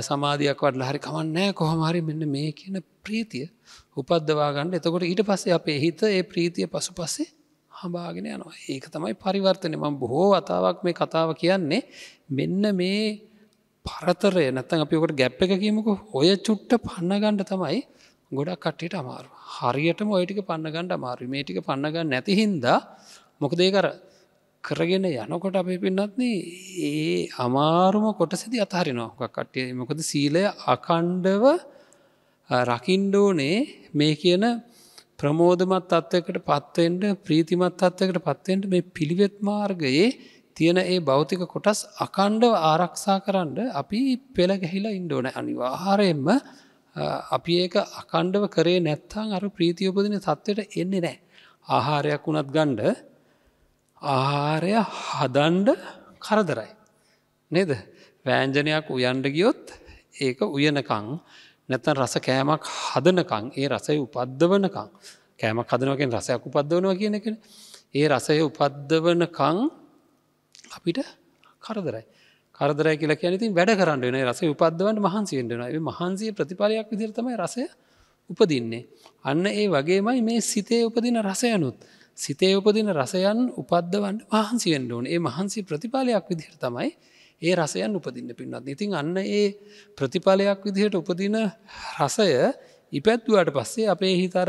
සමාධයක් වඩල හරි කමන්නෑ කොහමහරි මෙන්න මේ කියන ප්‍රීතිය උපද්දවාගන්න එතකොට ඊට පස්සේ අපේ හිත ඒ ප්‍රීතිය පසු පස්සේ හබාගෙන යනවා ඒක තමයි පරිවර්තනය ම බොහෝ වතාවක් මේ කතාව කියන්නේ මෙන්න මේ පරතරය නැත්තන් අපිකට ගැප් එක කියමුක ඔය චුට්ට පන්නගණ්ඩ තමයි ගොඩක් කට්ටිට අමාරු හරියටම ඔයටික පන්නගන්නඩ අමාරු මේ ටික පන්නගන්න නැති හින්දා මොකදේ කර කරගෙන යනකොට අපේ පින්නත්න ඒ අමාරුම කොටසදි අතහරි නොක කට්ටිය මොකද සීලය අකණ්ඩව රකින්ඩෝනේ මේ කියන ප්‍රමෝධමත් අත්වකට පත්වෙන්ට ප්‍රීතිමත් අත්වකට පත්වෙන්ට මේ පිළිවෙත් මාර්ගයේ තියෙන ඒ භෞතික කොටස් අකණ්ඩව ආරක්ෂා කරන්න අපි පෙළගැහිලා ඉන්ඩෝන අනිවාහාරයෙන්ම අපි ඒක අකණ්ඩව කරේ නැත්තං අර ප්‍රීතියපදින තත්ත්වයට එන්නේ නෑ. ආහාරයක් වනත් ගණ්ඩ ආහාරය හදන්ඩ කරදරයි. නේද වෑන්ජනයක් උයන්ඩ ගියොත් ඒක උයනකං නැතන් රස කෑමක් හදනකං ඒ රසය උපද්ධවනකං කෑමක් හදනවකෙන් රසයක් උපද්ධවනවා කියන එක ඒ රසය උපද්ධවනකං අපිට කරදරයි. හරදරය කියලා කියනතින් වැඩ කරන්න නේ රස උපද්දවට මහන්සිෙන්ටෙන මහන්සේ ප්‍රතිඵලයක් විදිරතමයි රසය උපදින්නේ. අන්න ඒ වගේමයි මේ සිතේ උපදින රසයනුත්. සිතේ උපදින රසයන් උපද්දවන්න වහන්සිෙන්ට ඕන ඒ මහන්සි ප්‍රතිඵලයක් විදිහට තමයි ඒ රසයන් උපදින්න පින්නත්. ඉතින් අන්න ඒ ප්‍රතිඵලයක් විදිහට උපදින රසය ඉපැත්තුවට පස්සේ අපේ හිතර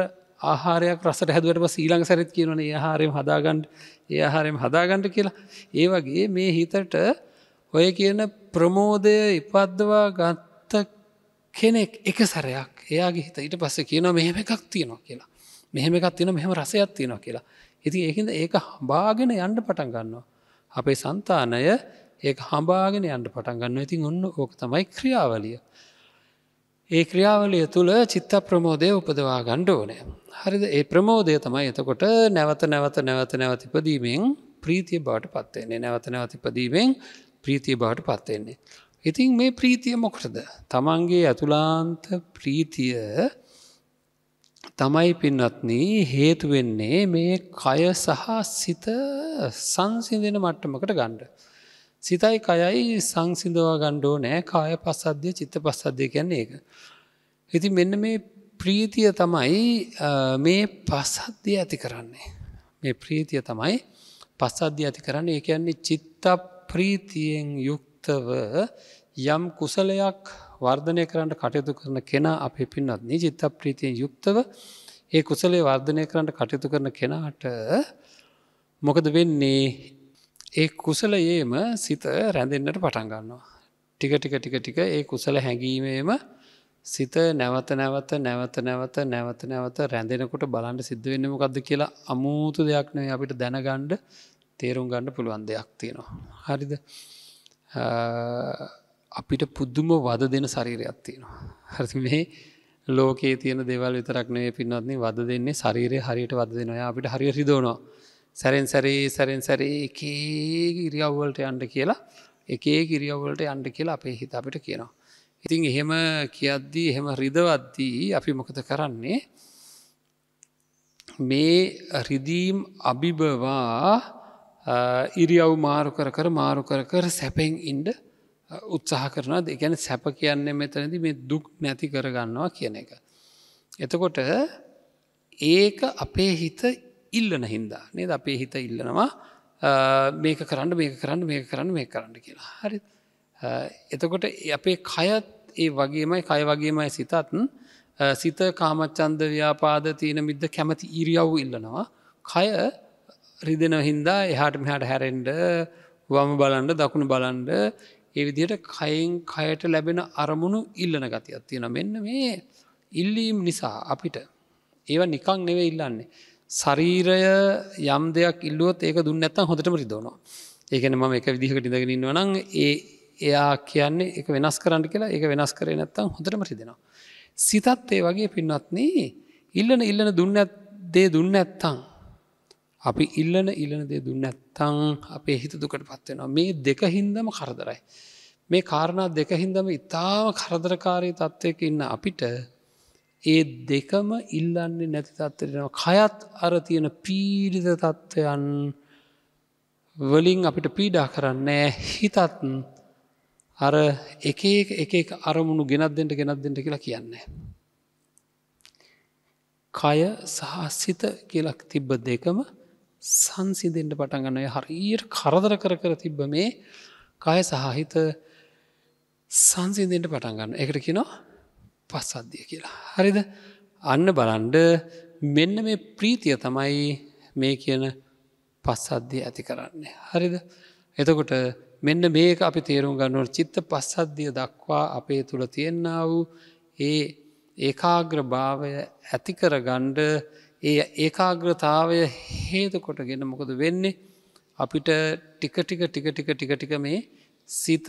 ආහාරයක් රසට හැදුවට සීලං සැරත් කියවන ඒ ආහාරයම හදාගන්ඩ ඒ ආහාරයම හදාගන්ඩ කියලා. ඒ වගේ මේ හිතට ඔය කියන ප්‍රමෝදය ඉපද්දවා ගත්ත කෙනෙක් එක සැරයක් එයාගේ හිත ඊට පස්ස කියනවා මෙහෙම එකක් තියෙනවා කියලා මෙහෙම එකක් තියෙන මෙහම රසයක් තියෙනවා කියලා ඉති ඒහිද ඒක හබාගෙන යන්ඩ පටන් ගන්නවා අපේ සන්තානය ඒ හබාගෙන යන්ඩ පටන් ගන්න ඉතින් ඔන්න ඕක තමයි ක්‍රියාවලිය ඒ ක්‍රියාවලිය තුළ චිත්ත ප්‍රමෝදය උපදවා ගණ්ඩ ඕනය හරිද ඒ ප්‍රමෝදය තමයි එතකොට නැවත නැවත නැවත නැවතිපදීමෙන් ප්‍රීතිය බාට පත්වෙන්නේ නැවත නැවතිපදීමෙන් ප්‍රීතිය බවට පත්වෙන්නේ. ඉතින් මේ ප්‍රීතිය මොකටද. තමන්ගේ ඇතුලාන්ත ප්‍රීතිය තමයි පින්නත්න හේතුවෙන්නේ මේ කය සහ සිත සංසිඳෙන මට්ටමකට ගණ්ඩ. සිතයි කයයි සංසිදවා ගණ්ඩෝ නෑ කාය පසද්ධ්‍ය චිත්ත පස්සද්ධය කියන්නේ ඒක. ඉති මෙන්න මේ ප්‍රීතිය තමයි මේ පසද්ධිය ඇති කරන්නේ. මේ ප්‍රීතිය තමයි පස්සද්ධිය ඇති කරන්න ඒ කියන්නේ චිත්ත ප්‍රීතියෙන් යුක්තව යම් කුසලයක් වර්ධනය කරන්නට කටයුතු කරන කෙනා අපි පින්නත් නිජිත්ත ප්‍රීතියෙන් යුක්තව ඒ කුසලේ වර්ධනය කරන්නට කටයුතු කරන කෙනාට මොකද වෙන්නේ ඒ කුසලයේම සිත රැඳෙන්න්නට පටන්ගන්නවා. ටික ටික ටික ටික ඒ කුසල හැඟීමේම සිත නැවත නැවත නැවත නැවත නැවත නැවත රැඳෙනකොට බලන්ට සිද්ධ වෙන්නම ගද කියලා අමූතු දෙයක් නේ අපිට දැනගණ්ඩ තේරුම් ගන්න පුළුවන් දෙයක් තියෙනවා. හරිද අපිට පුද්දුම වද දෙන ශරීරයක් තියෙනවා. හරි මේ ලෝකේ තියෙන දෙවල් විතරක්නය පින්නත්න්නේ වද දෙන්නේ ශරීරය හරියට වද දෙනවා අපිට හරි රිදෝනවා. සැරෙන් සැරේ සැරෙන් සැරේ එකේ ඉරියව්වලට යන්ඩ කියලා එකේ කිරියව්වලට යන්ඩ කියලා අපේ හිත අපිට කියනවා. ඉතින් එහෙම කියද්දී එහෙම රිදවද්දී අපි මොකද කරන්නේ මේ රිදීම් අභිබවා ඉරියව් මාරු කර කර මාරු කර කර සැපෙන් ඉන්ඩ උත්සාහ කරනවාද ගැන සැප කියන්නේ මෙතනද මේ දුක් නැති කරගන්නවා කියන එක. එතකොට ඒක අපේ හිත ඉල්ලන හින්දා නේද අපේ හිත ඉල්ලනවා මේක කරන්න මේක කරන්න මේක කරන්න මේ කරන්න කියලා හරි එතකොට අපේ කයත් ඒ වගේමයි කය වගේමයි සිතත් සිත කාමච්චන්ද ව්‍යාපාද තියෙන මිද්ද කැමති ඉරියව් ඉල්ලනවා කය රිදෙන හින්දා එහාට මෙහාට හැරෙන්ඩ වම බලන්ඩ දකුණු බලන්ඩ ඒ විදියට කයින් කයට ලැබෙන අරමුණු ඉල්ලන ගති අත්තියෙන මෙන්න මේ ඉල්ලීම් නිසා අපිට ඒව නිකං නෙවේ ඉල්ලන්නේ. ශරීරය යම් දෙයක් ඉල්ලුවත් ඒක දුන්න ඇත්තම් හොඳටම රිදෝනවා. ඒකන මම එක විදිහකට ඉඳගෙනන්න වනං ඒ එයා කියන්නේ එක වෙනස් කරන්න කියලා එක වෙනස් කරේ නැත්තම් හොඳටම රිදෙනවා. සිතත් ඒ වගේ පින්නත්න්නේ ඉල්ලන ඉල්ලන දුන්න දේ දුන්න ඇත්තං අපි ඉල්ලන ඉල්ලන දේ දුන්නත්තං අපේ හිත දුකට පත්වෙනවා මේ දෙක හින්දම කරදරයි. මේ කාරණා දෙක හින්දම ඉතාම කරදරකාරී තත්ත්වයක ඉන්න අපිට ඒ දෙකම ඉල්ලන්නේ නැති තත්වරෙනවා කයත් අර තියෙන පීඩිත තත්ත්වයන් වලින් අපිට පීඩා කරන්නේ හිතත් අර එක එක අරමුණු ගෙනත් දෙෙන්ට ගෙනත් දෙට කියලා කියන්නේ. කය සහස්සිත කියලක් තිබ්බ දෙකම සංසිදෙන්ට පටන්ගන්නය හරියට කරදර කර කර තිබ්බ මේ කාය සහහිත සංසිදෙන්ට පටන්ගන්න එකට කිනවා පස්සද්ධිය කියලා. හරිද අන්න බලන්ඩ මෙන්න මේ ප්‍රීතිය තමයි මේ කියන පස්සද්ධිය ඇති කරන්නේ. හරිද එතකොට මෙන්න මේක අපි තේරුම් ගන්නුවට චිත්ත පස්සද්ධිය දක්වා අපේ තුළ තියෙන්න්න වූ ඒ ඒකාග්‍ර භාවය ඇතිකර ගණ්ඩ ඒ ඒකාග්‍රතාවය හේතු කොටගෙන මොකද වෙන්නේ අපිට ටික ටික ටික ටික ටික ටික මේ සිත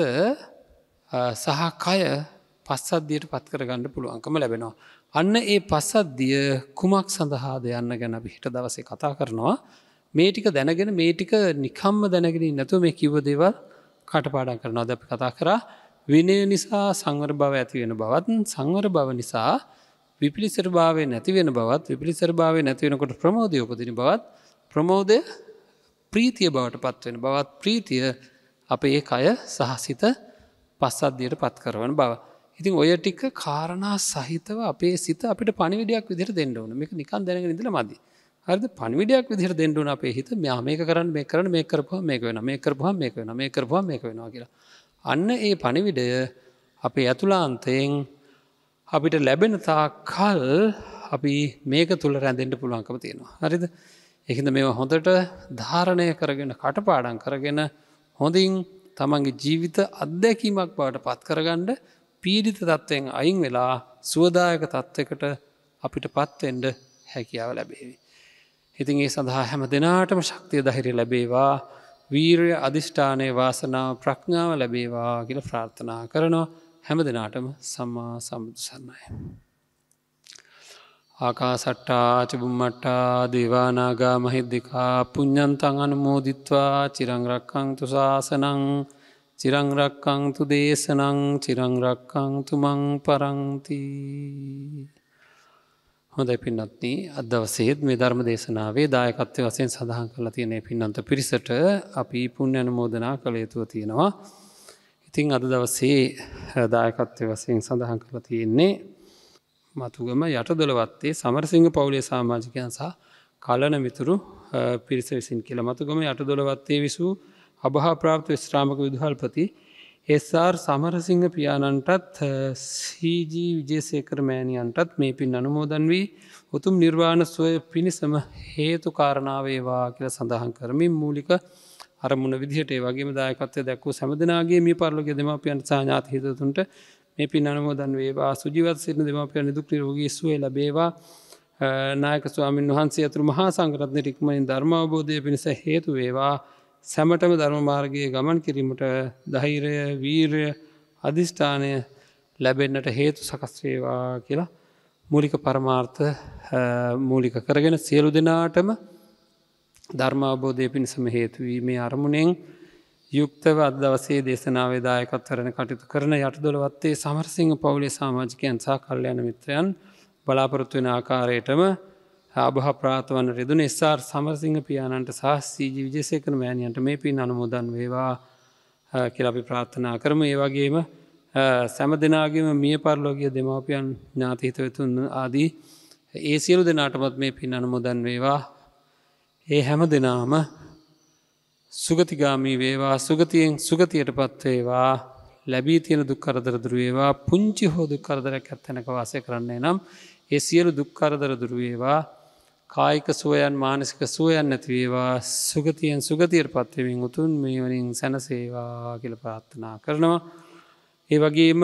සහකය පස්සද්ධියයට පත් කරගන්න පුළුවන්කම ලැබෙනවා. අන්න ඒ පස්සද්ධිය කුමක් සඳහාද යන්න ගැන පිහිට දවසේ කතා කරනවා මේ ටික දැනගෙන මේ ටික නිකම්ම දැනගෙන නැතු මේ කිව දෙවල් කටපාඩන් කරනවා දැපි කතා කරා විනය නිසා සංවර බව ඇති වෙන බවත් සංවර බව නිසා විපිලිසර භාවය නැතිවෙන බවත් විපිලිසර භාවය නැතිවෙනකොට ප්‍රමෝදය උපදින බවත් ප්‍රමෝදය ප්‍රීතිය බවට පත්වෙන බවත් ප්‍රීතිය අප ඒ අය සහසිත පස්සද්ධයට පත් කරවන බව. ඉතින් ඔය ටික කාරණා සහිතව අපේ සිත අපිට පනිවිඩයක් විදිර දෙන්නවන මේක නිකන් දැනග ඉදිල මදි. හරිද පනිවිඩයක් විදිර දෙන්නවන අපේ හිත මෙයා මේක කරන්න මේ කරන මේ කරපහ මේක වෙන මේ කරපහ මේක වෙන මේ කරපහ මේක වෙනවා කියලා. අන්න ඒ පනිවිඩය අපේ ඇතුලාන්තයෙන් අපිට ලැබෙන තා කල් අපි මේක තුළ රැඳෙන්ට පුළුවන්කම තියෙනවා. හරිද එකද මෙ හොඳට ධාරණය කරගෙන කටපාඩන් කරගෙන හොඳින් තමන්ගේ ජීවිත අත්දැකීමක් බවට පත් කරගණ්ඩ පීඩිත තත්ත්වයෙන් අයින් වෙලා සුවදායක තත්ත්වකට අපිට පත්වෙන්ඩ හැකියාව ලැබේවි. ඉතින් ඒ සඳහා හැම දෙනාටම ශක්තිය දහිරි ලැබේවා වීරය අධිෂ්ඨානය වාසනාව ප්‍රඥාව ලැබේවා කියල ප්‍රාර්ථනා කරනවා. හැම දෙනාටම සම්මා සම්බුදු සන්නයි. ආකාසට්ටා චබුම්මට්ටා දේවානාගා මහිද්දිකා පුඤ්ඥන්තන් අනමෝදිත්වා චිරංරක්කං තුසාසනං චිරංරක්කං තු දේශනං චිරංරක්කං තුමං පරංති හොඳයි පින්නත්න අදවසේත් මේ ධර්ම දේශනාවේ දායකත්ව වසයෙන් සඳහන් කළ තියනේ පින්නන්ත පිරිසට අපි පුුණ්‍යන මෝදනා කළ යුතුව තියෙනවා. ඉතිං අද දවසේ දායකත්වය වසයෙන් සඳහන් කළ තියෙන්නේ මතුගම යටදොළවත්තේ සමරසිංහ පවුලේ සාමාජිකයන් සහ කලන මිතුරු පිරිස විසින් කියල මතුගම යටදොළවත්තේ විසූ අභහා ප්‍රාප්ත විශ්‍රාමක විදුහල්පති එස්R සමරසිංහ පියාණන්ටත් සීජී විජේසේකර මෑණියන්ටත් මේ පින් අනුමෝදන් වී උතුම් නිර්වාණ සොය පිණිසම හේතු කාරණාවේවා කියල සඳහන් කරමින් මූලික අරමුණ විදිහට වගේ දායකත්වය දැක්වූ සැමදනාගේ මේ පරලොක දෙමපියන් සාඥාත හිතතුන්ට මේ පින් අනමෝදන් වේවා සුජීවත් සිරන දෙමපියන් දුක්ට රෝගී සුවේ ලබේවා නායක ස්වාමීන් වහන්සේ ඇතුරු මහා සංකරත්න ටික්මනින් ධර්මාවබෝධය පිණිස හේතු වේවා සැමටම ධර්ම මාර්ගයේ ගමන් කිරීමට දහිරය වීරය අධිෂ්ඨානය ලැබෙන්න්නට හේතු සකස්වේවා කියලා මූලික පරමාර්ථ මූලික කරගෙන සියලු දෙනාටම ධර්මාබෝධය පිණිසම හේතුවීමේ අරමුණෙන් යුක්තව අදවසේ දේශනාවේදායකත්වරන කටයුතු කරන යටදොළවත්තේ සමරසිංහ පවුලේ සාමාජිකයන් සහ කල්්‍යයන මිත්‍රයන් බලාපොරොත්තුවෙන ආකාරයටම ආභහ ප්‍රාථවන රෙදුන එස්සාර් සමරසිංහ පියාණන්ට සහ සීජි විජසයකන මෑණියන්ට මේ පින් අනුමුදන් වේවා කියලපි ප්‍රාර්ථනා කරම ඒවගේම සැම දෙනාගේම මිය පරලෝගිය දෙමාපියන් ඥාතීතවතුන් ආදී ඒ සියලු දෙනාටමත් මේ පින් අනුමුදන් වේවා ඒ හැම දෙනාම සුගතිගාමී වේවා සුගතියෙන් සුගතියට පත්වේවා ලැබී තියෙන දුක්කරදර දුරුවේවා පුංචි හෝ දුක්කරදරයක් ඇත්තැනක වාසය කරන්නේ නම් ඒ සියලු දුක්කරදර දුරුවේවා කායික සුවයන් මානසික සුවයන් නැතිවේවා සුගතියෙන් සුගතියට පත්වමින් උතුන් මේවනින් සැනසේවා කියල ප්‍රාත්ථනා කරනවා. ඒ වගේම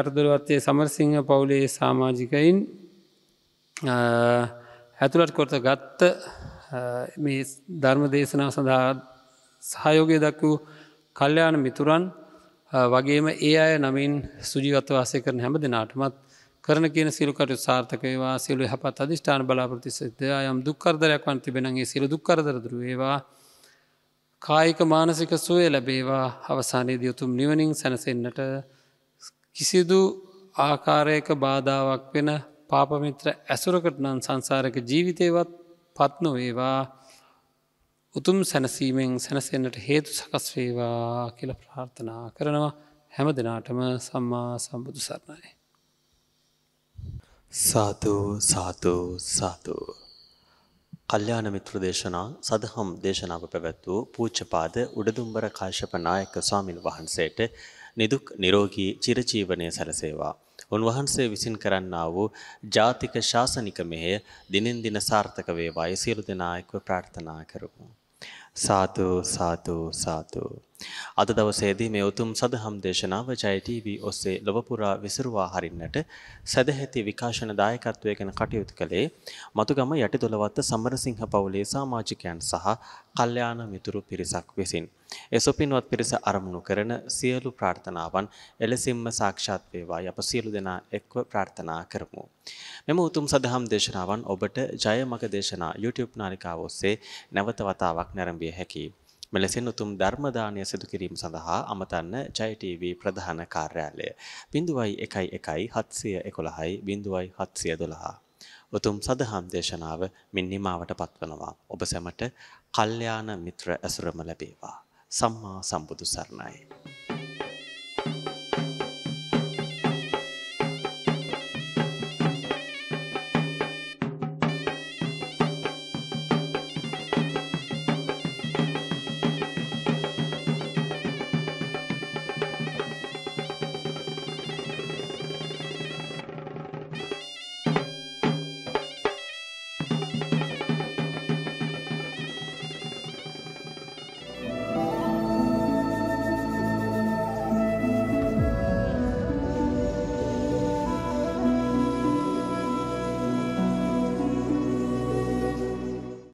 යටදුරුවත්තේ සමරසිංහ පවුලේ සාමාජිකයින් ඇතුළට කොරත ගත්ත මේ ධර්ම දේශනා සඳහා සහයෝගය දක්වූ කල්්‍යයාන මිතුරන් වගේම ඒ අය නමින් සුජිගත්ව වාසය කරන හැම දෙනාටමත් කරන කියන සිලුකට සාර්ථකවා සිලු හපත් අධිෂ්ඨාන බලාපෘති සිද්ධ යම් දුක්කරදරයක් වන් තිබෙනගේ සිලු දුක්කරදරදරුවේවා කායික මානසික සුවය ලැබේවා අවසානයේ දියුතුම් නිවනින් සැනසෙන්න්නට කිසිදු ආකාරයක බාධාවක් වෙන පාපමිත්‍ර ඇසුරකට නම් සංසාරක ජීවිතයවත් පත්නොවේවා උතුම් සැනසීමෙන් සැනසෙන්න්නට හේතු සකස්වේවා කියල ප්‍රාර්ථනා කරනවා හැම දෙනාටම සම්මා සම්බුදු සරණයි. සාතු සාතු සාතුූ. කල්්‍යාන මිත්‍ර දේශනා සදහම් දේශනාව පැවැත් වූ පූච්චපාද උඩදුම්බර කාශපනායක ස්වාමිල් වහන්සේට නිදුක් නිරෝගී චිරජීවනය සැලසේවා. උන්වහන්සේ විසින් කරන්නා වූ ජාතික ශාසනික මෙහෙය දිනෙන් දින සාර්ථක වේවායි සියලු දෙනා එක්ව ප්‍රාර්ථනා කරමු. සාතු සාතු සාතු අද දවසේදී මේ උතුම් සදහම් දේශනාව ජය ටීවී ඔස්සේ ලොව පුරා විසිරුවා හරින්නට සදැහැති විකාශන දායකත්වය ගැන කටයුතු කළේ මතුගම යටිදොලවත්ත සමරසිංහ පවුලේ සමාජිකයන් සහ කල්යාණ මිතුරු පිරිසක් විසින් එසොපින්වත් පිරිස අරමුණු කරන සියලු ප්‍රාර්ථනාවන් එලෙසින්ම සාක්ෂාත් වේවා අප සියලු දෙනා එක්ව ප්‍රාර්ථනා කරමු. මෙම උතුම් සදහම් දේශනාවන් ඔබට ජය මග දේශනා YouTube නාලිකාව ඔස්සේ නැවත වතාවක් නැරඹිය විය හැකියි. මෙලෙසින් උතුම් ධර්ම දානය සිදු කිරීම සඳහා අමතන්න ජය ටීවී ප්‍රධාන කාර්යාලය 0.11 711 0.712 උතුම් සදහම් දේශනාව මින් නිමාවට පත්වනවා. ඔබ සැමට කල්යාණ මිත්‍ර ඇසුරම ලැබේවා. සම්මා සම්බුදු සරණයි.